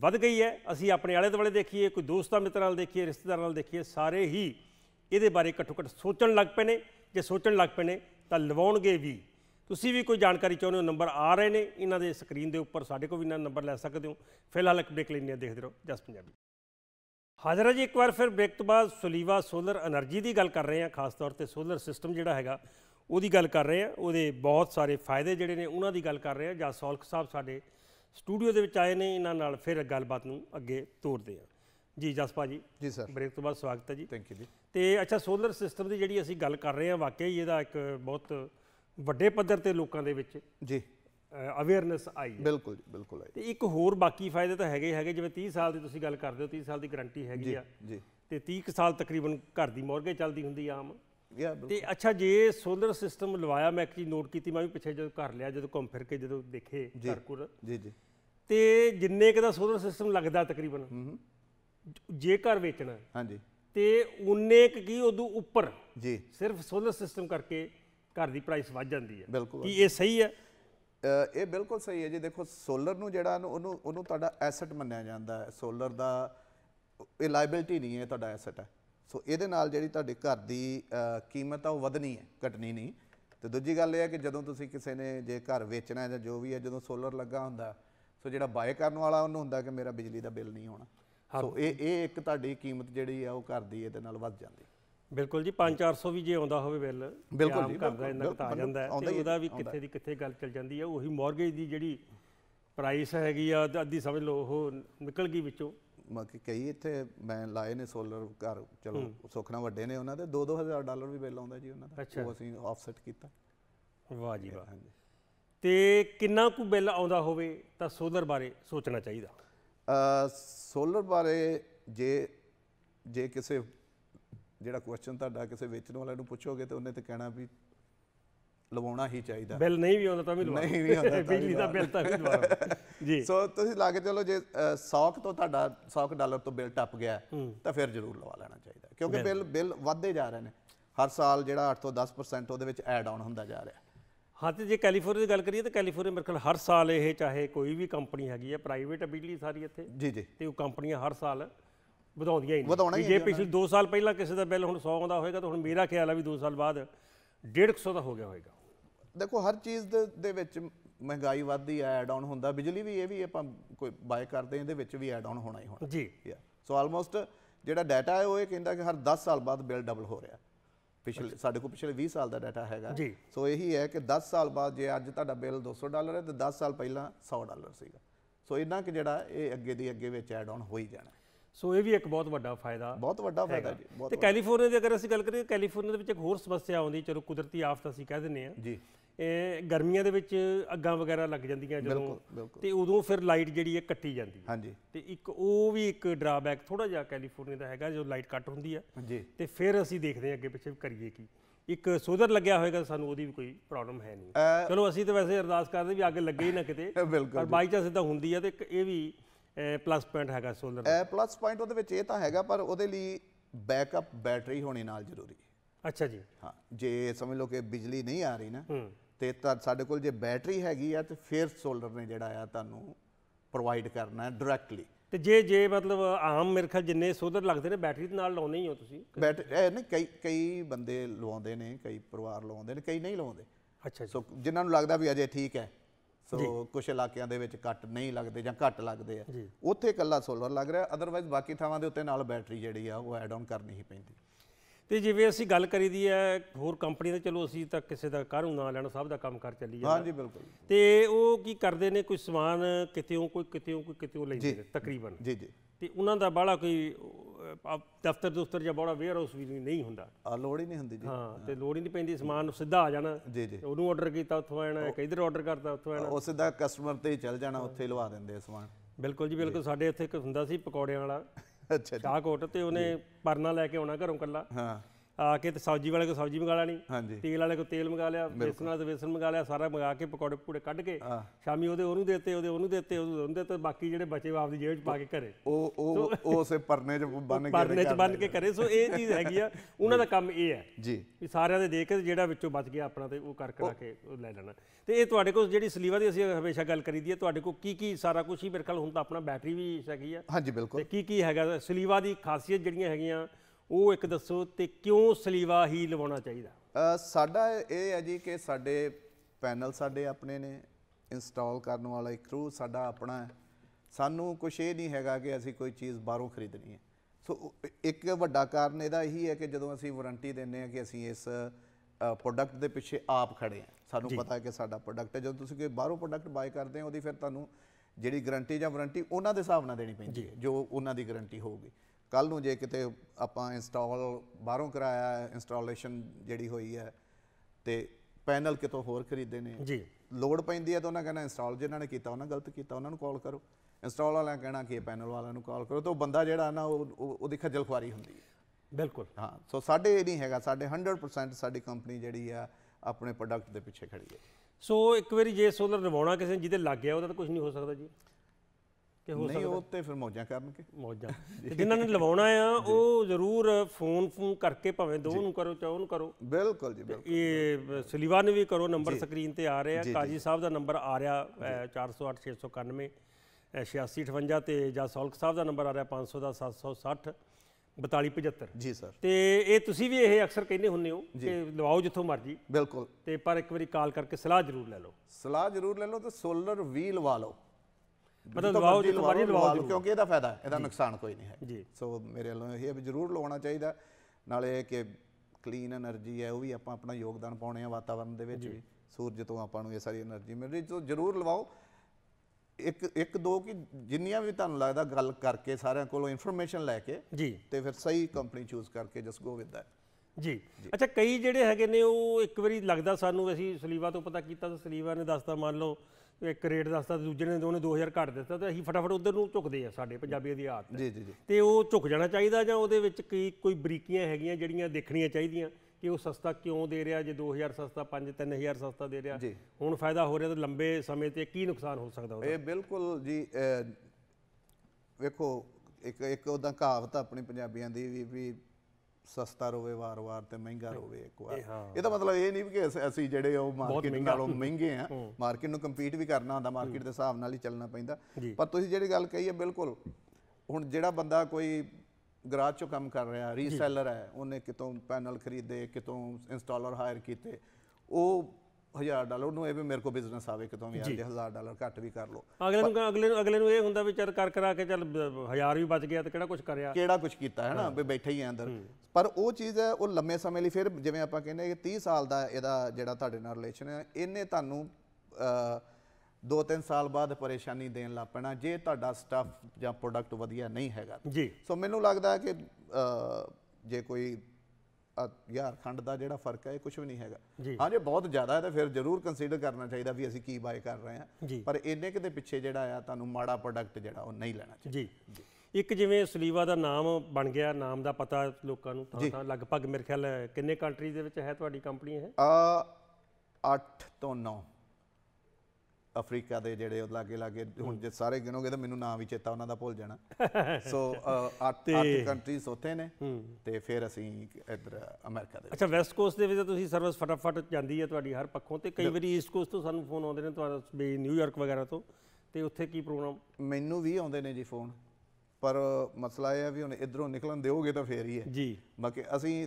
ਵੱਧ ਗਈ ਹੈ ਅਸੀਂ ਆਪਣੇ ਆਲੇ ਦੁਆਲੇ ਦੇਖੀਏ ਕੋਈ ਦੋਸਤਾਂ ਮਿੱਤਰਾਂ ਨਾਲ ਦੇਖੀਏ ਰਿਸ਼ਤੇਦਾਰਾਂ ਨਾਲ ਦੇਖੀਏ ਸਾਰੇ ਹੀ ਇਹਦੇ ਬਾਰੇ ਘੱਟੋ ਘੱਟ ਸੋਚਣ ਲੱਗ ਪਏ ਨੇ ਜੇ ਸੋਚਣ ਲੱਗ ਪਏ ਨੇ ਤਾਂ ਲਵਾਉਣਗੇ ਵੀ ਤੁਸੀਂ ਵੀ ਕੋਈ ਜਾਣਕਾਰੀ ਚਾਹੁੰਦੇ ਹੋ ਨੰਬਰ ਆ ਰਹੇ ਨੇ ਇਹਨਾਂ ਦੇ ਸਕਰੀਨ ਦੇ ਉੱਪਰ ਸਾਡੇ ਕੋਲ ਵੀ ਇਹਨਾਂ ਨੰਬਰ ਲੈ ਸਕਦੇ ਹੋ ਫਿਲਹਾਲ ਇੱਕ ਬ੍ਰੇਕ ਲੈਣੀ ਦੇਖਦੇ ਰਹੋ ਜਸ ਪੰਜਾਬੀ ਹਾਜ਼ਰ ਜੀ ਇੱਕ ਵਾਰ ਫਿਰ ਬ੍ਰੇਕ ਤੋਂ ਬਾਅਦ ਸੁਲੀਵਾ ਸੋਲਰ એનર્ਜੀ ਦੀ ਗੱਲ ਕਰ ਰਹੇ ਹਾਂ ਖਾਸ ਤੌਰ ਤੇ ਸੋਲਰ ਸਿਸਟਮ ਜਿਹੜਾ ਹੈਗਾ ਉਹਦੀ ਗੱਲ ਕਰ ਰਹੇ ਆ ਉਹਦੇ ਬਹੁਤ ਸਾਰੇ ਫਾਇਦੇ ਜਿਹੜੇ ਨੇ ਉਹਨਾਂ ਦੀ ਗੱਲ ਕਰ ਰਹੇ ਆ ਜਾਂ ਸੌਲਖ ਸਾਹਿਬ ਸਾਡੇ ਸਟੂਡੀਓ ਦੇ ਵਿੱਚ ਆਏ ਨੇ ਇਹਨਾਂ ਨਾਲ ਫਿਰ ਗੱਲਬਾਤ ਨੂੰ ਅੱਗੇ ਤੋਰਦੇ ਆ ਜੀ ਜਸਪਾ ਜੀ ਜੀ ਸਰ ਬ੍ਰੇਕ ਤੋਂ ਬਾਅਦ ਸਵਾਗਤ ਹੈ ਜੀ ਥੈਂਕ ਯੂ ਜੀ ਤੇ ਅੱਛਾ ਸੋਲਰ ਸਿਸਟਮ ਦੀ ਜਿਹੜੀ ਅਸੀਂ ਗੱਲ ਕਰ ਰਹੇ ਆ ਵਾਕਈ ਇਹਦਾ ਇੱਕ ਬਹੁਤ ਵੱਡੇ ਪੱਧਰ ਤੇ ਲੋਕਾਂ ਦੇ ਵਿੱਚ ਜੀ ਅਵੇਅਰਨੈਸ ਆਈ ਹੈ ਬਿਲਕੁਲ ਜੀ ਬਿਲਕੁਲ ਆਈ ਤੇ ਇੱਕ ਹੋਰ ਬਾਕੀ ਫਾਇਦੇ ਤਾਂ ਹੈਗੇ ਹੈਗੇ ਜਿਵੇਂ 30 ਸਾਲ ਦੀ ਤੁਸੀਂ ਗੱਲ ਕਰਦੇ ਹੋ 30 ਸਾਲ ਦੀ ਗਾਰੰਟੀ ਹੈਗੀ ਆ ਜੀ ਤੇ 30 ਸਾਲ ਤਕਰੀਬਨ ਘਰ ਦੀ ਮੌਰਗੇ ਚੱਲਦੀ ਹੁੰਦੀ ਆਮ ਤੇ ਅੱਛਾ ਜੇ ਸੋਲਰ ਸਿਸਟਮ ਲਵਾਇਆ ਮੈਂ ਇੱਕ ਚੀਜ਼ ਨੋਟ ਕੀਤੀ ਮੈਂ ਵੀ ਪਿੱਛੇ ਜਦੋਂ ਘਰ ਲਿਆ ਜਦੋਂ ਘੁੰਮ ਫਿਰ ਕੇ ਜਦੋਂ ਦੇਖੇ ਸਰਕੂਲ ਜੀ ਜੀ ਤੇ ਜਿੰਨੇ ਕ ਦਾ ਸੋਲਰ ਸਿਸਟਮ ਲੱਗਦਾ ਤਕਰੀਬਨ ਜੇ ਘਰ ਵੇਚਣਾ ਹਾਂਜੀ ਤੇ ਉਨੇ ਕ ਕੀ ਉਦੋਂ ਉੱਪਰ ਜੀ ਸਿਰਫ ਸੋਲਰ ਸਿਸਟਮ ਕਰਕੇ ਘਰ ਦੀ ਪ੍ਰਾਈਸ ਵੱਧ ਜਾਂਦੀ ਹੈ ਕੀ ਇਹ ਸਹੀ ਹੈ ਇਹ ਬਿਲਕੁਲ ਸਹੀ ਹੈ ਜੀ ਦੇਖੋ ਸੋਲਰ ਨੂੰ ਜਿਹੜਾ ਉਹਨੂੰ ਉਹਨੂੰ ਤੁਹਾਡਾ ਐਸੈਟ ਮੰਨਿਆ ਜਾਂਦਾ ਹੈ ਸੋਲਰ ਦਾ ਇਹ ਲਾਇਬਿਲਟੀ ਨਹੀਂ ਹੈ ਤੁਹਾਡਾ ਐਸੈਟ ਹੈ ਸੋ ਇਹਦੇ ਨਾਲ ਜਿਹੜੀ ਤੁਹਾਡੇ ਘਰ ਦੀ ਕੀਮਤ ਆ ਉਹ ਵਧਣੀ ਹੈ ਘਟਣੀ ਨਹੀਂ ਤੇ ਦੂਜੀ ਗੱਲ ਇਹ ਹੈ ਕਿ ਜਦੋਂ ਤੁਸੀਂ ਕਿਸੇ ਨੇ ਜੇ ਘਰ ਵੇਚਣਾ ਹੈ ਜਾਂ ਜੋ ਵੀ ਹੈ ਜਦੋਂ ਸੋਲਰ ਲੱਗਾ ਹੁੰਦਾ ਸੋ ਜਿਹੜਾ ਬਾਏ ਕਰਨ ਵਾਲਾ ਉਹਨੂੰ ਹੁੰਦਾ ਕਿ ਮੇਰਾ ਬਿਜਲੀ ਦਾ ਬਿੱਲ ਨਹੀਂ ਆਉਣਾ ਸੋ ਇਹ ਇਹ ਇੱਕ ਤੁਹਾਡੀ ਕੀਮਤ ਜਿਹੜੀ ਆ ਉਹ ਘਰ ਦੀ ਇਹਦੇ ਨਾਲ ਵੱਧ ਜਾਂਦੀ ਬਿਲਕੁਲ ਜੀ 5-400 ਵੀ ਜੇ ਆਉਂਦਾ ਹੋਵੇ ਬਿੱਲ ਬਿਲਕੁਲ ਜੀ ਕਰਦਾ ਇੰਨਾ ਘਟਾ ਜਾਂਦਾ ਹੈ ਤੇ ਉਹਦਾ ਵੀ ਕਿੱਥੇ ਦੀ ਕਿੱਥੇ ਗੱਲ ਚੱਲ ਜਾਂਦੀ ਹੈ ਉਹੀ ਮਾਰਗੇਜ ਦੀ ਜਿਹੜੀ ਪ੍ਰਾਈਸ ਹੈਗੀ ਆ ਅੱਧੀ ਸਮਝ ਲਓ ਉਹ ਨਿਕਲ ਗਈ ਵਿੱਚੋਂ ਮਤਲਬ ਕਈ ਇੱਥੇ ਮੈਂ ਲਾਏ ਨੇ ਸੋਲਰ ਘਰ ਚਲੋ ਸੁਖਣਾ ਵੱਡੇ ਨੇ ਉਹਨਾਂ ਦੇ 2-2000 ਡਾਲਰ ਵੀ ਬਿੱਲ ਆਉਂਦਾ ਜੀ ਉਹਨਾਂ ਦਾ ਉਹ ਅਸੀਂ ਆਫਸੈਟ ਕੀਤਾ ਵਾਹ ਜੀ ਵਾਹ ਤੇ ਕਿੰਨਾ ਕੁ ਬਿੱਲ ਆਉਂਦਾ ਹੋਵੇ ਤਾਂ ਸੋਲਰ ਬਾਰੇ ਸੋਚਣਾ ਚਾਹੀਦਾ ਸੋਲਰ ਬਾਰੇ ਜੇ ਜੇ ਕਿਸੇ ਜਿਹੜਾ ਕੁਐਸਚਨ ਤੁਹਾਡਾ ਕਿਸੇ ਵੇਚਣ ਵਾਲੇ ਨੂੰ ਪੁੱਛੋਗੇ ਤੇ ਉਹਨੇ ਤੇ ਕਹਿਣਾ ਵੀ ਲਵਾਉਣਾ ਹੀ ਚਾਹੀਦਾ ਬਿੱਲ ਨਹੀਂ ਵੀ ਆਉਂਦਾ ਤਾਂ ਵੀ ਲਵਾ ਨਹੀਂ ਵੀ ਆਉਂਦਾ ਬਿਜਲੀ ਦਾ ਬਿੱਲ ਤਾਂ ਵੀ ਲਵਾ ਜੀ ਸੋ ਤੁਸੀਂ ਲਾ ਕੇ ਚਲੋ ਜੇ 100 ਤੋਂ ਤੁਹਾਡਾ 100 ਡਾਲਰ ਤੋਂ ਬਿੱਲ ਟੱਪ ਗਿਆ ਤਾਂ ਫਿਰ ਜ਼ਰੂਰ ਲਵਾ ਲੈਣਾ ਚਾਹੀਦਾ ਕਿਉਂਕਿ ਬਿੱਲ ਬਿੱਲ ਵਧਦੇ ਜਾ ਰਹੇ ਨੇ ਹਰ ਸਾਲ ਜਿਹੜਾ 8 ਤੋਂ 10% ਉਹਦੇ ਵਿੱਚ ਐਡ ਆਨ ਹੁੰਦਾ ਜਾ ਰਿਹਾ ਹਾਂ ਤੇ ਜੇ ਕੈਲੀਫੋਰਨੀਆ ਦੀ ਗੱਲ ਕਰੀਏ ਤਾਂ ਕੈਲੀਫੋਰਨੀਆ ਮੇਰੇ ਖਿਆਲ ਹਰ ਸਾਲ ਇਹ ਚਾਹੇ ਕੋਈ ਵੀ ਕੰਪਨੀ ਹੈਗੀ ਹੈ ਪ੍ਰਾਈਵੇਟ ਬਿਜਲੀ ਸਾਰੀ ਇੱਥੇ ਜੀ ਜੀ ਤੇ ਉਹ ਕੰਪਨੀਆਂ ਹਰ ਸਾਲ ਵਧਾਉਂਦੀਆਂ ਹੀ ਨੇ ਜੇ ਪਿਛਲੇ 2 ਸਾਲ ਪਹਿਲਾਂ ਕਿਸੇ ਦਾ ਬਿੱਲ ਹੁਣ 100 ਆਉਂਦਾ ਹੋਏਗਾ ਤਾਂ ਹੁਣ ਮੇਰਾ ਖਿਆਲ ਹੈ ਵੀ 2 ਸਾਲ ਬਾਅਦ 150 ਦਾ ਹੋ ਗਿਆ ਹੋਏਗਾ ਦੇਖੋ ਹਰ ਚੀਜ਼ ਦੇ ਵਿੱਚ ਮਹਿੰਗਾਈ ਵਧਦੀ ਹੈ ਐਡ ਆਨ ਹੁੰਦਾ ਬਿਜਲੀ ਵੀ ਇਹ ਵੀ ਆਪਾਂ ਕੋਈ ਬਾਏ ਕਰਦੇ ਇਹਦੇ ਵਿੱਚ ਵੀ ਐਡ ਆਨ ਹੋਣਾ ਹੀ ਹੋਣਾ ਜੀ ਸੋ ਆਲਮੋਸਟ ਜਿਹੜਾ ਡਾਟਾ ਹੈ ਉਹ ਇਹ ਕਹਿੰਦਾ ਕਿ ਹਰ 10 ਸਾਲ ਬਾਅਦ ਬਿੱਲ ਡਬਲ ਹੋ ਰਿਹਾ ਪਿਛਲੇ ਸਾਡੇ ਕੋਲ ਪਿਛਲੇ 20 ਸਾਲ ਦਾ ਡਾਟਾ ਹੈਗਾ ਸੋ ਇਹੀ ਹੈ ਕਿ 10 ਸਾਲ ਬਾਅਦ ਜੇ ਅੱਜ ਤੁਹਾਡਾ ਬਿੱਲ 200 ਡਾਲਰ ਹੈ ਤੇ 10 ਸਾਲ ਪਹਿਲਾਂ 100 ਡਾਲਰ ਸੀਗਾ ਸੋ ਇਦਾਂ ਕਿ ਜਿਹੜਾ ਇਹ ਅੱਗੇ ਦੀ ਅੱਗੇ ਵਿੱਚ ਐਡ ਆਨ ਹੋ ਹੀ ਜਾਣਾ ਸੋ ਇਹ ਵੀ ਇੱਕ ਬਹੁਤ ਵੱਡਾ ਫਾਇਦਾ ਬਹੁਤ ਵੱਡਾ ਫਾਇਦਾ ਜੀ ਤੇ ਕੈਲੀਫੋਰਨੀਆ ਦੀ ਅਗਰ ਅਸੀਂ ਗੱਲ ਕਰੀਏ ਕੈਲੀਫੋਰਨੀਆ ਦੇ ਵਿੱਚ ਇੱਕ ਹੋਰ ਸਮੱਸਿਆ ਆਉਂਦੀ ਚਲੋ ਕੁਦਰਤੀ ਆਫਤ ਅਸੀਂ ਕਹਿ ਦਿੰਨੇ ਆ ਜੀ ਗਰਮੀਆਂ ਦੇ ਵਿੱਚ ਅੱਗਾਂ ਵਗੈਰਾ ਲੱਗ ਜਾਂਦੀਆਂ ਜਦੋਂ ਤੇ ਉਦੋਂ ਫਿਰ ਲਾਈਟ ਜਿਹੜੀ ਹੈ ਕੱਟੀ ਜਾਂਦੀ ਹੈ ਹਾਂਜੀ ਤੇ ਇੱਕ ਉਹ ਵੀ ਇੱਕ ਡਰਾਬੈਕ ਥੋੜਾ ਜਿਹਾ ਕੈਲੀਫੋਰਨੀਆ ਦਾ ਹੈਗਾ ਜੋ ਲਾਈਟ ਕੱਟ ਹੁੰਦੀ ਹੈ ਤੇ ਫਿਰ ਅਸੀਂ ਦੇਖਦੇ ਹਾਂ ਅੱਗੇ ਪਿੱਛੇ ਕਰੀਏ ਕੀ ਇੱਕ ਸੋਲਰ ਲੱਗਿਆ ਹੋਏਗਾ ਸਾਨੂੰ ਉਹਦੀ ਵੀ ਕੋਈ ਪ੍ਰੋਬਲਮ ਹੈ ਨਹੀਂ ਚਲੋ ਅਸੀਂ ਤਾਂ ਵੈਸੇ ਅਰਦਾਸ ਕਰਦੇ ਵੀ ਅੱਗੇ ਲੱਗੇ ਹੀ ਨਾ ਕਿਤੇ ਪਰ ਬਾਈ ਚਾ ਸਿੱਧਾ ਹੁੰਦੀ ਹੈ ਤੇ ਇੱਕ ਇਹ ਵੀ ਪਲੱਸ ਪੁਆਇੰਟ ਹੈਗਾ ਸੋਲਰ ਦਾ ਪਲੱਸ ਪੁਆਇੰਟ ਉਹਦੇ ਵਿੱਚ ਇਹ ਤਾਂ ਹੈਗਾ ਪਰ ਉਹਦੇ ਲਈ ਬੈਕਅਪ ਬੈਟਰੀ ਹੋਣੀ ਨਾਲ ਜ਼ਰੂਰੀ ਅੱਛਾ ਜੀ ਹਾਂ ਜੇ ਸਮਝ ਲਓ ਕਿ ਬਿਜਲੀ ਨਹੀਂ ਆ ਰਹੀ ਨਾ ਤੇ ਸਾਡੇ ਕੋਲ ਜੇ ਬੈਟਰੀ ਹੈਗੀ ਆ ਤੇ ਫਿਰ ਸੋਲਰ ਨੇ ਜਿਹੜਾ ਆ ਤੁਹਾਨੂੰ ਪ੍ਰੋਵਾਈਡ ਕਰਨਾ ਹੈ ਡਾਇਰੈਕਟਲੀ ਤੇ ਜੇ ਜੇ ਮਤਲਬ ਆਮ ਮੇਰੇ ਖਿਆਲ ਜਿੰਨੇ ਸੋਲਰ ਲੱਗਦੇ ਨੇ ਬੈਟਰੀ ਦੇ ਨਾਲ ਲਾਉਣੇ ਹੀ ਹੋ ਤੁਸੀਂ ਬੈਟਰੀ ਇਹ ਨਹੀਂ ਕਈ ਕਈ ਬੰਦੇ ਲਵਾਉਂਦੇ ਨੇ ਕਈ ਪਰਿਵਾਰ ਲਵਾਉਂਦੇ ਨੇ ਕਈ ਨਹੀਂ ਲਵਾਉਂਦੇ ਅੱਛਾ ਸੋ ਜਿਨ੍ਹਾਂ ਨੂੰ ਲੱਗਦਾ ਵੀ ਅਜੇ ਠੀਕ ਹੈ ਸੋ ਕੁਝ ਇਲਾਕਿਆਂ ਦੇ ਵਿੱਚ ਕੱਟ ਨਹੀਂ ਲੱਗਦੇ ਜਾਂ ਘੱਟ ਲੱਗਦੇ ਆ ਉੱਥੇ ਇਕੱਲਾ ਸੋਲਰ ਲੱਗ ਰਿਹਾ ਅਦਰਵਾਇਜ਼ ਬਾਕੀ ਥਾਵਾਂ ਦੇ ਉੱਤੇ ਨਾਲ ਬੈਟਰੀ ਜਿਹੜੀ ਆ ਉਹ ਐਡ ਆਨ ਕਰਨੀ ਹੀ ਪੈਂਦੀ ਤੇ ਜਿਵੇਂ ਅਸੀਂ ਗੱਲ ਕਰੀ ਦੀ ਹੈ ਹੋਰ ਕੰਪਨੀ ਦਾ ਚਲੋ ਅਸੀਂ ਤਾਂ ਕਿਸੇ ਦਾ ਕਾਹਨੂੰ ਨਾ ਲੈਣਾ ਸਭ ਦਾ ਕੰਮ ਕਰ ਚੱਲੀ ਜਾਂਦਾ ਹਾਂਜੀ ਬਿਲਕੁਲ ਤੇ ਉਹ ਕੀ ਕਰਦੇ ਨੇ ਕੋਈ ਸਮਾਨ ਕਿਤੇੋਂ ਕੋਈ ਕਿਤੇੋਂ ਕੋਈ ਕਿਤੇੋਂ ਲੈਂਦੇ ਨੇ ਤਕਰੀਬਨ ਜੀ ਜੀ ਤੇ ਉਹਨਾਂ ਦਾ ਬਾਹਲਾ ਕੋਈ ਦਫ਼ਤਰ ਦਫ਼ਤਰ ਜਾਂ ਬੜਾ ਵੇਅਰ ਹਾਊਸ ਵੀ ਨਹੀਂ ਹੁੰਦਾ ਆ ਲੋੜ ਹੀ ਨਹੀਂ ਹੁੰਦੀ ਜੀ ਹਾਂ ਤੇ ਲੋੜ ਹੀ ਨਹੀਂ ਪੈਂਦੀ ਸਮਾਨ ਸਿੱਧਾ ਆ ਜਾਣਾ ਜੀ ਜੀ ਉਹਨੂੰ ਆਰਡਰ ਕੀਤਾ ਉੱਥੋਂ ਆਣਾ ਕਿਧਰ ਆਰਡਰ ਕਰਦਾ ਉੱਥੋਂ ਆਣਾ ਉਹ ਸਿੱਧਾ ਕਸਟਮਰ ਤੇ ਹੀ ਚੱਲ ਜਾਣਾ ਉੱਥੇ ਲਵਾ ਦਿੰਦੇ ਸਮਾਨ ਬਿਲਕੁਲ ਜੀ ਬਿਲਕੁਲ ਸਾਡੇ ਇੱਥੇ ਇੱਕ ਹੁੰਦਾ ਸੀ ਪਕੌੜਿਆਂ ਵਾਲਾ ਅੱਛਾ ਸ਼ਾਹਕੋਟ ਤੇ ਉਹਨੇ ਪਰਨਾ ਲੈ ਕੇ ਆਉਣਾ ਘਰੋਂ ਕੱਲਾ ਹਾਂ ਕੇ ਤੇ ਸਬਜ਼ੀ ਵਾਲੇ ਕੋ ਸਬਜ਼ੀ ਮੰਗਾ ਲੈਣੀ ਤੇਲ ਵਾਲੇ ਕੋ ਤੇਲ ਮੰਗਾ ਲਿਆ ਬੇਸਨ ਵਾਲੇ ਤੇ ਬੇਸਨ ਮੰਗਾ ਲਿਆ ਸਾਰਾ ਮੰਗਾ ਕੇ ਪਕੌੜੇ ਪੂੜੇ ਕੱਢ ਕੇ ਸ਼ਾਮੀ ਉਹਦੇ ਉਹਨੂੰ ਦਿੱਤੇ ਉਹਦੇ ਉਹਨੂੰ ਦਿੱਤੇ ਉਹਨੂੰ ਤੇ ਬਾਕੀ ਜਿਹੜੇ ਬਚੇ ਆਪ ਦੀ ਜੇਬ ਚ ਪਾ ਕੇ ਘਰੇ ਉਹ ਉਹ ਉਸੇ ਪਰਨੇ ਚ ਬੰਨ ਕੇ ਪਰਨੇ ਚ ਬੰਨ ਕੇ ਘਰੇ ਸੋ ਇਹ ਚੀਜ਼ ਹੈਗੀ ਆ ਉਹਨਾਂ ਦਾ ਕੰਮ ਇਹ ਹੈ ਜੀ ਵੀ ਸਾਰਿਆਂ ਦੇ ਦੇਖ ਕੇ ਜਿਹੜਾ ਵਿੱਚੋਂ ਬਚ ਗਿਆ ਆਪਣਾ ਤੇ ਉਹ ਕਰ ਕਰਾ ਕੇ ਲੈ ਲੈਣਾ ਤੇ ਇਹ ਤੁਹਾਡੇ ਕੋਲ ਜਿਹੜੀ ਸਲੀਵਾ ਦੀ ਅਸੀਂ ਹਮੇਸ਼ਾ ਗੱਲ ਕਰੀਦੀ ਹੈ ਤੁਹਾਡੇ ਕੋਲ ਕੀ ਕੀ ਸਾਰਾ ਕੁਝ ਹੀ ਮੇਰੇ ਕੋਲ ਹੁਣ ਤਾਂ ਆਪਣਾ ਬੈਟਰੀ ਵੀ ਹੈਗੀ ਆ ਹਾਂਜੀ ਬਿਲਕੁਲ ਤੇ ਕੀ ਕੀ ਹੈਗਾ ਸਲੀਵਾ ਦੀ ਖਾਸੀਅਤ ਜਿਹੜੀਆਂ ਹੈਗੀਆਂ ਉਹ ਇੱਕ ਦੱਸੋ ਤੇ ਕਿਉਂ ਸਲੀਵਾ ਹੀ ਲਵਾਉਣਾ ਚਾਹੀਦਾ ਸਾਡਾ ਇਹ ਹੈ ਜੀ ਕਿ ਸਾਡੇ ਪੈਨਲ ਸਾਡੇ ਆਪਣੇ ਨੇ ਇੰਸਟਾਲ ਕਰਨ ਵਾਲਾ ਇੱਕ ਰੂ ਸਾਡਾ ਆਪਣਾ ਸਾਨੂੰ ਕੁਝ ਇਹ ਨਹੀਂ ਹੈਗਾ ਕਿ ਅਸੀਂ ਕੋਈ ਚੀਜ਼ ਬਾਹਰੋਂ ਖਰੀਦਣੀ ਹੈ ਸੋ ਇੱਕ ਵੱਡਾ ਕਾਰਨ ਇਹਦਾ ਇਹੀ ਹੈ ਕਿ ਜਦੋਂ ਅਸੀਂ ਵਾਰੰਟੀ ਦਿੰਨੇ ਆ ਕਿ ਅਸੀਂ ਇਸ ਪ੍ਰੋਡਕਟ ਦੇ ਪਿੱਛੇ ਆਪ ਖੜੇ ਆ ਸਾਨੂੰ ਪਤਾ ਹੈ ਕਿ ਸਾਡਾ ਪ੍ਰੋਡਕਟ ਹੈ ਜਦੋਂ ਤੁਸੀਂ ਕੋਈ ਬਾਹਰੋਂ ਪ੍ਰੋਡਕਟ ਬਾਏ ਕਰਦੇ ਹੋ ਉਹਦੀ ਫਿਰ ਤੁਹਾਨੂੰ ਜਿਹੜੀ ਗਾਰੰਟੀ ਜਾਂ ਵਾਰੰਟੀ ਉਹਨਾਂ ਦੇ ਹਿਸਾਬ ਨਾਲ ਦੇਣੀ ਪੈਂਦੀ ਹੈ ਜੋ ਉਹਨਾਂ ਦੀ ਗਾਰੰਟੀ ਹੋਊਗੀ ਕੱਲ ਨੂੰ ਜੇ ਕਿਤੇ ਆਪਾਂ ਇੰਸਟਾਲ ਬਾਹਰੋਂ ਕਰਾਇਆ ਇੰਸਟਾਲੇਸ਼ਨ ਜਿਹੜੀ ਹੋਈ ਹੈ ਤੇ ਪੈਨਲ ਕਿਤੋਂ ਹੋਰ ਖਰੀਦੇ ਨੇ ਜੀ ਲੋਡ ਪੈਂਦੀ ਹੈ ਤਾਂ ਉਹਨਾਂ ਕਹਿੰਦਾ ਇੰਸਟਾਲ ਜਿਨ੍ਹਾਂ ਨੇ ਕੀਤਾ ਉਹਨਾਂ ਗਲਤ ਕੀਤਾ ਉਹਨਾਂ ਨੂੰ ਕਾਲ ਕਰੋ ਇੰਸਟਾਲ ਵਾਲਿਆਂ ਕਹਿਣਾ ਕਿ ਪੈਨਲ ਵਾਲਿਆਂ ਨੂੰ ਕਾਲ ਕਰੋ ਤਾਂ ਉਹ ਬੰਦਾ ਜਿਹੜਾ ਨਾ ਉਹ ਉਹਦੀ ਖੱਜਲ ਖੁਆਰੀ ਹੁੰਦੀ ਹੈ ਬਿਲਕੁਲ ਹਾਂ ਸੋ ਸਾਡੇ ਇਹ ਨਹੀਂ ਹੈਗਾ ਸਾਡੇ 100% ਸਾਡੀ ਕੰਪਨੀ ਜਿਹੜੀ ਆ ਆਪਣੇ ਪ੍ਰੋਡਕਟ ਦੇ ਪਿੱਛੇ ਖੜੀ ਹੈ ਸੋ ਇੱਕ ਵਾਰੀ ਜੇ ਸੋਲਰ ਲਵਾਉਣਾ ਕਿਸੇ ਜਿਹਦੇ ਲੱਗ ਗਿਆ ਉਹਦਾ ਤਾਂ ਕੁਝ ਨਹੀਂ ਹੋ ਸਕਦਾ ਜੀ ਤੇ ਹੋ ਨਹੀਂ ਉਹ ਤੇ ਫਿਰ ਮੌਜਾਂ ਕਰਨਗੇ ਮੌਜਾਂ ਤੇ ਜਿਨ੍ਹਾਂ ਨੇ ਲਵਾਉਣਾ ਆ ਉਹ ਜ਼ਰੂਰ ਫੋਨ ਫੋਨ ਕਰਕੇ ਭਾਵੇਂ ਦੋ ਨੂੰ ਕਰੋ ਚਾਹ ਨੂੰ ਕਰੋ ਬਿਲਕੁਲ ਜੀ ਬਿਲਕੁਲ ਇਹ ਸਲੀਵਾ ਨੇ ਵੀ ਕਰੋ ਨੰਬਰ ਸਕਰੀਨ ਤੇ ਆ ਰਿਹਾ ਕਾਜੀ ਸਾਹਿਬ ਦਾ ਨੰਬਰ ਆ ਰਿਹਾ 408 699 8658 ਤੇ ਜਾਂ ਸੌਲਕ ਸਾਹਿਬ ਦਾ ਨੰਬਰ ਆ ਰਿਹਾ 500 ਦਾ 760 4275 ਜੀ ਸਰ ਤੇ ਇਹ ਤੁਸੀਂ ਵੀ ਇਹ ਅਕਸਰ ਕਹਿੰਦੇ ਹੁੰਦੇ ਹੋ ਕਿ ਲਵਾਓ ਜਿੱਥੋਂ ਮਰਜੀ ਬਿਲਕੁਲ ਤੇ ਪਰ ਇੱਕ ਵਾਰੀ ਕਾਲ ਕਰਕੇ ਸਲਾਹ ਜ਼ਰੂਰ ਲੈ ਲਓ ਸਲਾਹ ਜ਼ਰੂਰ ਲੈ ਲਓ ਤੇ ਸੋਲਰ ਵੀ ਲਵਾ ਲਓ ਮਤਲਬ ਲਵਾਓ ਜੇ ਤੁਹਾਡੀ ਲਵਾਓ ਕਿਉਂਕਿ ਇਹਦਾ ਫਾਇਦਾ ਇਹਦਾ ਨੁਕਸਾਨ ਕੋਈ ਨਹੀਂ ਹੈ ਸੋ ਮੇਰੇ ਵੱਲੋਂ ਇਹ ਵੀ ਜ਼ਰੂਰ ਲਵਾਉਣਾ ਚਾਹੀਦਾ ਨਾਲੇ ਕਿ ਕਲੀਨ એનર્ਜੀ ਹੈ ਉਹ ਵੀ ਆਪਾਂ ਆਪਣਾ ਯੋਗਦਾਨ ਪਾਉਣੇ ਆ ਵਾਤਾਵਰਣ ਦੇ ਵਿੱਚ ਵੀ ਸੂਰਜ ਤੋਂ ਆਪਾਂ ਨੂੰ ਇਹ ਸਾਰੀ એનર્ਜੀ ਮਿਲਦੀ ਰਹੀ ਸੋ ਜ਼ਰੂਰ ਲਵਾਓ ਇੱਕ ਇੱਕ ਦੋ ਕਿ ਜਿੰਨੀਆਂ ਵੀ ਤੁਹਾਨੂੰ ਲੱਗਦਾ ਗੱਲ ਕਰਕੇ ਸਾਰਿਆਂ ਕੋਲੋਂ ਇਨਫੋਰਮੇਸ਼ਨ ਲੈ ਕੇ ਜੀ ਤੇ ਫਿਰ ਸਹੀ ਕੰਪਨੀ ਚੂਜ਼ ਕਰਕੇ ਜਸ ਗੋ ਵਿਦ ਦੈਟ ਜੀ ਅੱਛਾ ਕਈ ਜਿਹੜੇ ਹੈਗੇ ਨੇ ਉਹ ਇੱਕ ਵਾਰੀ ਲੱਗਦਾ ਸਾਨੂੰ ਅਸੀਂ ਸਲੀਵਾ ਤੋਂ ਪਤਾ ਕੀਤਾ ਤਾਂ ਸਲੀਵਾ ਨੇ ਦੱਸਦਾ ਮੰਨ ਲਓ ਇੱਕ ਰੇਟ ਦੱਸਦਾ ਤੇ ਦੂਜੇ ਨੇ ਉਹਨੇ 2000 ਘੱਟ ਦਿੱਤਾ ਤੇ ਅਸੀਂ ਫਟਾਫਟ ਉਧਰ ਨੂੰ ਝੁਕਦੇ ਆ ਸਾਡੇ ਪੰਜਾਬੀਆਂ ਦੀ ਆਦਤ ਜੀ ਜੀ ਜੀ ਤੇ ਉਹ ਝੁਕ ਜਾਣਾ ਚਾਹੀਦਾ ਜਾਂ ਉਹਦੇ ਵਿੱਚ ਕੀ ਕੋਈ ਬਰੀਕੀਆਂ ਹੈਗੀਆਂ ਜਿਹੜੀਆਂ ਦੇਖਣੀਆਂ ਚਾਹੀਦੀਆਂ ਕਿ ਉਹ ਸਸਤਾ ਕਿਉਂ ਦੇ ਰਿਹਾ ਜੇ 2000 ਸਸਤਾ 5 3000 ਸਸਤਾ ਦੇ ਰਿਹਾ ਹੁਣ ਫਾਇਦਾ ਹੋ ਰਿਹਾ ਤੇ ਲੰਬੇ ਸਮੇਂ ਤੇ ਕੀ ਨੁਕਸਾਨ ਹੋ ਸਕਦਾ ਉਹਦਾ ਇਹ ਬਿਲਕੁਲ ਜੀ ਵੇਖੋ ਇੱਕ ਇੱਕ ਉਹਦਾ ਕਹਾਵਤ ਆਪਣੀ ਪੰਜਾਬੀਆਂ ਦੀ ਵੀ ਵੀ ਸਸਤਾ ਰੋਵੇ ਵਾਰ-ਵਾਰ ਤੇ ਮਹਿੰਗਾ ਰੋਵੇ ਇੱਕ ਵਾਰ ਇਹਦਾ ਮਤਲਬ ਇਹ ਨਹੀਂ ਕਿ ਅਸੀਂ ਜਿਹੜੇ ਉਹ ਮਾਰਕੀਟ ਨਾਲੋਂ ਮਹਿੰਗੇ ਆ ਮਾਰਕੀਟ ਨੂੰ ਕੰਪੀਟ ਵੀ ਕਰਨਾ ਹੁੰਦਾ ਮਾਰਕੀਟ ਦੇ ਹਿਸਾਬ ਨਾਲ ਹੀ ਚੱਲਣਾ ਪੈਂਦਾ ਪਰ ਤੁਸੀਂ ਜਿਹੜੀ ਗੱਲ ਕਹੀ ਹੈ ਬਿਲਕੁਲ ਹੁਣ ਜਿਹੜਾ ਬੰਦਾ ਕੋਈ ਗਰਾਜ ਚੋਂ ਕੰਮ ਕਰ ਰਿਹਾ ਰੀਸੈਲਰ ਹੈ ਉਹਨੇ ਕਿਤੋਂ ਪੈਨਲ ਖਰੀਦੇ ਕਿਤੋਂ ਇੰਸਟਾਲਰ ਹਾਇਰ ਕੀਤੇ ਉਹ 1000 ਡਾਲਰ ਨੂੰ ਇਹ ਵੀ ਮੇਰੇ ਕੋਲ ਬਿਜ਼ਨਸ ਆਵੇ ਕਿਤੋਂ ਵੀ ਆ ਜੇ 1000 ਡਾਲਰ ਘੱਟ ਵੀ ਕਰ ਲੋ ਅਗਲੇ ਨੂੰ ਅਗਲੇ ਨੂੰ ਅਗਲੇ ਨੂੰ ਇਹ ਹੁੰਦਾ ਵੀ ਚਲ ਕਰ ਕਰਾ ਕੇ ਚੱਲ 1000 ਵੀ ਬਚ ਗਿਆ ਤੇ ਕਿਹੜਾ ਕੁਝ ਕਰਿਆ ਕਿਹੜਾ ਕੁਝ ਕੀਤਾ ਹੈ ਨਾ ਵੀ ਬੈਠੇ ਹੀ ਆ ਅੰਦਰ ਪਰ ਉਹ ਚੀਜ਼ ਹੈ ਉਹ ਲੰਮੇ ਸਮੇਂ ਲਈ ਫਿਰ ਜਿਵੇਂ ਆਪਾਂ ਕਹਿੰਦੇ ਕਿ 30 ਸਾਲ ਦਾ ਇਹਦਾ ਜਿਹੜਾ ਤੁਹਾਡੇ ਨਾਲ ਰਿਲੇਸ਼ਨ ਹੈ ਇਹਨੇ ਤੁਹਾਨੂੰ ਦੋ ਤਿੰਨ ਸਾਲ ਬਾਅਦ ਪਰੇਸ਼ਾਨੀ ਦੇਣ ਲੱਗ ਪੈਣਾ ਜੇ ਤੁਹਾਡਾ ਸਟੱਫ ਜਾਂ ਪ੍ਰੋਡਕਟ ਵਧੀਆ ਨਹੀਂ ਹੈਗਾ ਜੀ ਸੋ ਮੈਨੂੰ ਲੱਗਦਾ ਹੈ ਕਿ ਜੇ ਕੋਈ ਯਾਰ ਖੰਡ ਦਾ ਜਿਹੜਾ ਫਰਕ ਹੈ ਇਹ ਕੁਝ ਵੀ ਨਹੀਂ ਹੈਗਾ ਹਾਂ ਜੇ ਬਹੁਤ ਜ਼ਿਆਦਾ ਹੈ ਤਾਂ ਫਿਰ ਜ਼ਰੂਰ ਕੰਸੀਡਰ ਕਰਨਾ ਚਾਹੀਦਾ ਵੀ ਅਸੀਂ ਕੀ ਬਾਏ ਕਰ ਰਹੇ ਹਾਂ ਪਰ ਇੰਨੇ ਕਿਤੇ ਪਿੱਛੇ ਜਿਹੜਾ ਆ ਤੁਹਾਨੂੰ ਮਾੜਾ ਪ੍ਰੋਡਕਟ ਜਿਹੜਾ ਉਹ ਨਹੀਂ ਲੈਣਾ ਚਾਹੀਦਾ ਜੀ ਇੱਕ ਜਿਵੇਂ ਸਲੀਵਾ ਦਾ ਨਾਮ ਬਣ ਗਿਆ ਨਾਮ ਦਾ ਪਤਾ ਲੋਕਾਂ ਨੂੰ ਤਾਂ ਤਾਂ ਲਗਭਗ ਮੇਰੇ ਖਿਆਲ ਕਿੰਨੇ ਕੰਟਰੀ ਦੇ ਵਿੱਚ ਹੈ ਤੁਹਾਡੀ ਕੰਪਨੀ ਇਹ ਆ 8 ਤੋਂ 9 ਅਫਰੀਕਾ ਦੇ ਜਿਹੜੇ ਲਾਗੇ ਲਾਗੇ ਹੁਣ ਜੇ ਸਾਰੇ ਗਿਣੋਗੇ ਤਾਂ ਮੈਨੂੰ ਨਾਮ ਵੀ ਚੇਤਾ ਉਹਨਾਂ ਦਾ ਭੁੱਲ ਜਾਣਾ ਸੋ 8 ਕੰਟਰੀਸ ਹੋਤੇ ਨੇ ਤੇ ਫਿਰ ਅਸੀਂ ਇਧਰ ਅਮਰੀਕਾ ਦੇ ਅੱਛਾ ਵੈਸਟ ਕੋਸਟ ਦੇ ਵਿੱਚ ਤੁਸੀਂ ਸਰਵਿਸ ਫਟਾਫਟ ਜਾਂਦੀ ਹੈ ਤੁਹਾਡੀ ਹਰ ਪੱਖੋਂ ਤੇ ਕਈ ਵਾਰੀ ਈਸਟ ਕੋਸਟ ਤੋਂ ਸਾਨੂੰ ਫੋਨ ਆਉਂਦੇ ਨੇ ਤੁਹਾਡਾ ਨਿਊਯਾਰਕ ਵਗੈਰਾ ਤੋਂ ਤੇ ਉੱਥੇ ਕੀ ਪ੍ਰੋਗਰਾਮ ਮੈਨੂੰ ਵੀ ਆਉਂਦੇ ਨੇ ਜੀ ਫੋਨ ਪਰ ਮਸਲਾ ਇਹ ਹੈ ਵੀ ਹੁਣ ਇਧਰੋਂ ਨਿਕਲਣ ਦਿਓਗੇ ਤਾਂ ਫੇਰ ਹੀ ਹੈ ਜੀ ਬਾਕੀ ਅਸੀਂ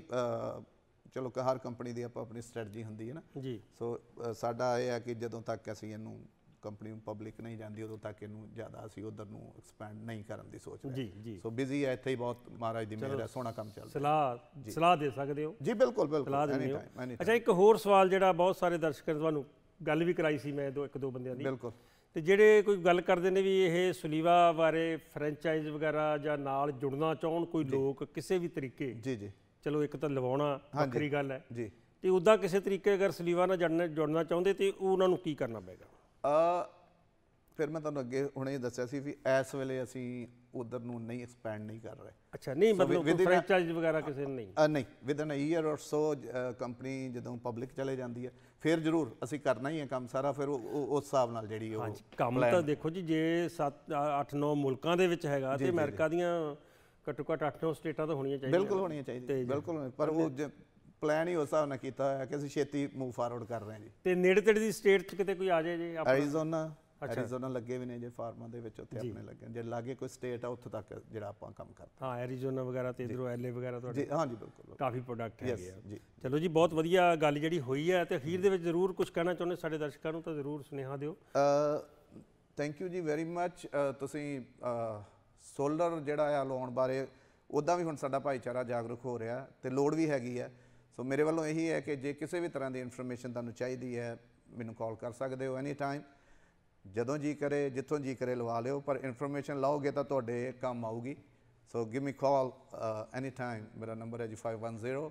ਚਲੋ ਹਰ ਕੰਪਨੀ ਦੀ ਆਪਾਂ ਆਪਣੀ ਸਟ੍ਰੈਟਜੀ ਹੁੰਦੀ ਹੈ ਨਾ ਜੀ ਸੋ ਸਾਡਾ ਇਹ ਹੈ ਕਿ ਜਦੋਂ ਤੱਕ ਅਸੀਂ ਇਹਨੂੰ ਕੰਪਨੀ ਨੂੰ ਪਬਲਿਕ ਨਹੀਂ ਜਾਂਦੀ ਉਦੋਂ ਤੱਕ ਇਹਨੂੰ ਜ਼ਿਆਦਾ ਅਸੀਂ ਉਧਰ ਨੂੰ ਐਕਸਪੈਂਡ ਨਹੀਂ ਕਰਨ ਦੀ ਸੋਚ ਰਹੇ ਜੀ ਜੀ ਸੋ ਬਿਜ਼ੀ ਹੈ ਇੱਥੇ ਹੀ ਬਹੁਤ ਮਹਾਰਾਜ ਦੀ ਮਿਹਰ ਹੈ ਸੋਹਣਾ ਕੰਮ ਚੱਲ ਸਲਾਹ ਸਲਾਹ ਦੇ ਸਕਦੇ ਹੋ ਜੀ ਬਿਲਕੁਲ ਬਿਲਕੁਲ ਐਨੀ ਟਾਈਮ ਅੱਛਾ ਇੱਕ ਹੋਰ ਸਵਾਲ ਜਿਹੜਾ ਬਹੁਤ ਸਾਰੇ ਦਰਸ਼ਕਾਂ ਤੁਹਾਨੂੰ ਗੱਲ ਵੀ ਕਰਾਈ ਸੀ ਮੈਂ ਦੋ ਇੱਕ ਦੋ ਬੰਦਿਆਂ ਦੀ ਬਿਲਕੁਲ ਤੇ ਜਿਹੜੇ ਕੋਈ ਗੱਲ ਕਰਦੇ ਨੇ ਵੀ ਇਹ ਸੁਲੀਵਾ ਬਾਰੇ ਫਰੈਂਚਾਈਜ਼ ਵਗੈਰਾ ਜਾਂ ਨਾਲ ਜੁੜਨਾ ਚਾਹਣ ਕੋਈ ਲੋਕ ਕਿਸੇ ਵੀ ਤਰੀਕੇ ਜੀ ਜੀ ਚਲੋ ਇੱਕ ਤਾਂ ਲਵਾਉਣਾ ਵੱਖਰੀ ਗੱਲ ਹੈ ਜੀ ਤੇ ਉਦਾਂ ਕਿਸੇ ਤਰੀਕੇ ਅਗਰ ਸਲੀਵਾ ਨਾਲ ਜੁੜਨਾ ਚਾਹੁੰਦੇ ਤੇ ਉਹਨਾਂ ਨੂੰ ਕੀ ਕਰਨਾ ਪਏਗਾ ਅ ਫਿਰ ਮੈਂ ਤੁਹਾਨੂੰ ਅੱਗੇ ਹੁਣੇ ਦੱਸਿਆ ਸੀ ਵੀ ਇਸ ਵੇਲੇ ਅਸੀਂ ਉਧਰ ਨੂੰ ਨਹੀਂ ਐਕਸਪੈਂਡ ਨਹੀਂ ਕਰ ਰਹੇ ਅੱਛਾ ਨਹੀਂ ਮਤਲਬ ਫਰੈਂਚਾਈਜ਼ ਵਗੈਰਾ ਕਿਸੇ ਨੇ ਨਹੀਂ ਨਹੀਂ within a year or so company ਜਦੋਂ ਪਬਲਿਕ ਚਲੇ ਜਾਂਦੀ ਹੈ ਫਿਰ ਜ਼ਰੂਰ ਅਸੀਂ ਕਰਨਾ ਹੀ ਹੈ ਕੰਮ ਸਾਰਾ ਫਿਰ ਉਸ ਹਿਸਾਬ ਨਾਲ ਜਿਹੜੀ ਉਹ ਕੰਮ ਤਾਂ ਦੇਖੋ ਜੀ ਜੇ 7 8 9 ਮੁਲਕਾਂ ਦੇ ਵਿੱਚ ਹੈਗਾ ਤੇ ਅਮਰੀਕਾ ਦੀਆਂ ਘੱਟੋ ਘੱਟ 8-9 ਸਟੇਟਾਂ ਤਾਂ ਹੋਣੀਆਂ ਚਾਹੀਦੀਆਂ ਬਿਲਕੁਲ ਹੋਣੀਆਂ ਚਾਹੀਦੀਆਂ ਬਿਲਕੁਲ ਪਰ ਉਹ ਪਲਾਨ ਹੀ ਉਸ ਹਿਸਾਬ ਕੀਤਾ ਹੋਇਆ ਕਿ ਅਸੀਂ ਛੇਤੀ ਮੂਵ ਫਾਰਵਰਡ ਕਰ ਰਹੇ ਹਾਂ ਜੀ ਤੇ ਨੇੜੇ ਤੇੜੇ ਦੀ ਸਟੇਟ 'ਚ ਕਿਤੇ ਕੋਈ ਆ ਜਾਏ ਆਪਣਾ ਅਰੀਜ਼ੋਨਾ ਅਰੀਜ਼ੋਨਾ ਲੱਗੇ ਵੀ ਨੇ ਜੇ ਫਾਰਮਾਂ ਦੇ ਵਿੱਚ ਉੱਥੇ ਆਪਣੇ ਲੱਗੇ ਜੇ ਲਾਗੇ ਕੋਈ ਸਟੇਟ ਆ ਉੱਥੋਂ ਤੱਕ ਜਿਹੜਾ ਆਪਾਂ ਕੰਮ ਕਰਦੇ ਹਾਂ ਹਾਂ ਅਰੀਜ਼ੋਨਾ ਵਗੈਰਾ ਤੇ ਇਧਰੋਂ ਐਲਏ ਵਗੈਰਾ ਤੁਹਾਡੇ ਜੀ ਹਾਂ ਜੀ ਬਿਲਕੁਲ ਕਾਫੀ ਪ੍ਰੋਡਕਟ ਹੈਗੇ ਆ ਚਲੋ ਜੀ ਬਹੁਤ ਵਧੀਆ ਗੱਲ ਜਿਹੜੀ ਹੋਈ ਹੈ ਤੇ ਅਖੀਰ ਦੇ ਵਿੱਚ ਜ਼ਰੂਰ ਕੁਝ ਕਹਿਣਾ ਚਾਹੁੰਦੇ ਸਾਡੇ ਦਰਸ਼ਕਾਂ ਨੂੰ ਤਾਂ ਜ਼ਰੂਰ ਸੁਨੇਹਾ ਦਿਓ ਅ ਥੈਂਕ ਯੂ ਜੀ ਵੈਰੀ ਮੱਚ ਤੁਸੀਂ ਸੋਲਰ ਜਿਹੜਾ ਆ ਲਾਉਣ ਬਾਰੇ ਉਦਾਂ ਵੀ ਹੁਣ ਸਾਡਾ ਭਾਈਚਾਰਾ ਜਾਗਰੂਕ ਹੋ ਰਿਹਾ ਤੇ ਲੋੜ ਵੀ ਹੈਗੀ ਆ ਸੋ ਮੇਰੇ ਵੱਲੋਂ ਇਹੀ ਹੈ ਕਿ ਜੇ ਕਿਸੇ ਵੀ ਤਰ੍ਹਾਂ ਦੀ ਇਨਫੋਰਮੇਸ਼ਨ ਤੁਹਾਨੂੰ ਚਾਹੀਦੀ ਹੈ ਮੈਨੂੰ ਕਾਲ ਕਰ ਸਕਦੇ ਹੋ ਐਨੀ ਟਾਈਮ ਜਦੋਂ ਜੀ ਕਰੇ ਜਿੱਥੋਂ ਜੀ ਕਰੇ ਲਵਾ ਲਿਓ ਪਰ ਇਨਫੋਰਮੇਸ਼ਨ ਲਾਓਗੇ ਤਾਂ ਤੁਹਾਡੇ ਕੰਮ ਆਊਗੀ so give me call any time ਮੇਰਾ ਨੰਬਰ ਹੈ ਜੀ 510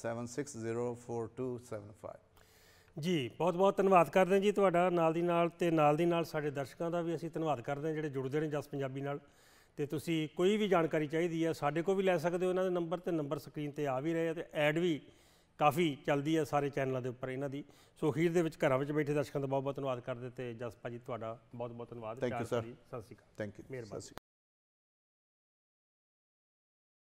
7604275 ਜੀ ਬਹੁਤ ਬਹੁਤ ਧੰਨਵਾਦ ਕਰਦੇ ਹਾਂ ਜੀ ਤੁਹਾਡਾ ਨਾਲ ਦੀ ਨਾਲ ਤੇ ਨਾਲ ਦੀ ਨਾਲ ਸਾਡੇ ਦਰਸ਼ਕਾਂ ਦਾ ਵੀ ਅਸੀਂ ਧੰਨਵਾਦ ਕਰਦੇ ਹਾਂ ਜਿਹੜੇ ਜੁੜਦੇ ਨੇ ਜਸ ਪੰਜਾਬੀ ਨਾਲ ਤੇ ਤੁਸੀਂ ਕੋਈ ਵੀ ਜਾਣਕਾਰੀ ਚਾਹੀਦੀ ਹੈ ਸਾਡੇ ਕੋਲ ਵੀ ਲੈ ਸਕਦੇ ਹੋ ਇਹਨਾਂ ਦੇ ਨੰਬਰ ਤੇ ਨੰਬਰ ਸਕਰੀਨ ਤੇ ਆ ਵੀ ਰਹੇ ਆ ਤੇ ਐਡ ਵੀ ਕਾਫੀ ਚੱਲਦੀ ਹੈ ਸਾਰੇ ਚੈਨਲਾਂ ਦੇ ਉੱਪਰ ਇਹਨਾਂ ਦੀ ਸੋ ਅਖੀਰ ਦੇ ਵਿੱਚ ਘਰਾਂ ਵਿੱਚ ਬੈਠੇ ਦਰਸ਼ਕਾਂ ਦਾ ਬਹੁਤ ਬਹੁਤ ਧੰਨਵਾਦ ਕਰਦੇ ਤੇ ਜਸਪਾ ਜੀ ਤੁਹਾਡਾ ਬਹੁਤ ਬਹੁਤ ਧੰਨਵਾਦ ਥੈਂਕ ਯੂ ਸਰ ਸਤਿ ਸ਼੍ਰੀ ਅਕਾਲ ਥੈਂਕ ਯੂ ਮਿਹਰਬਾਨੀ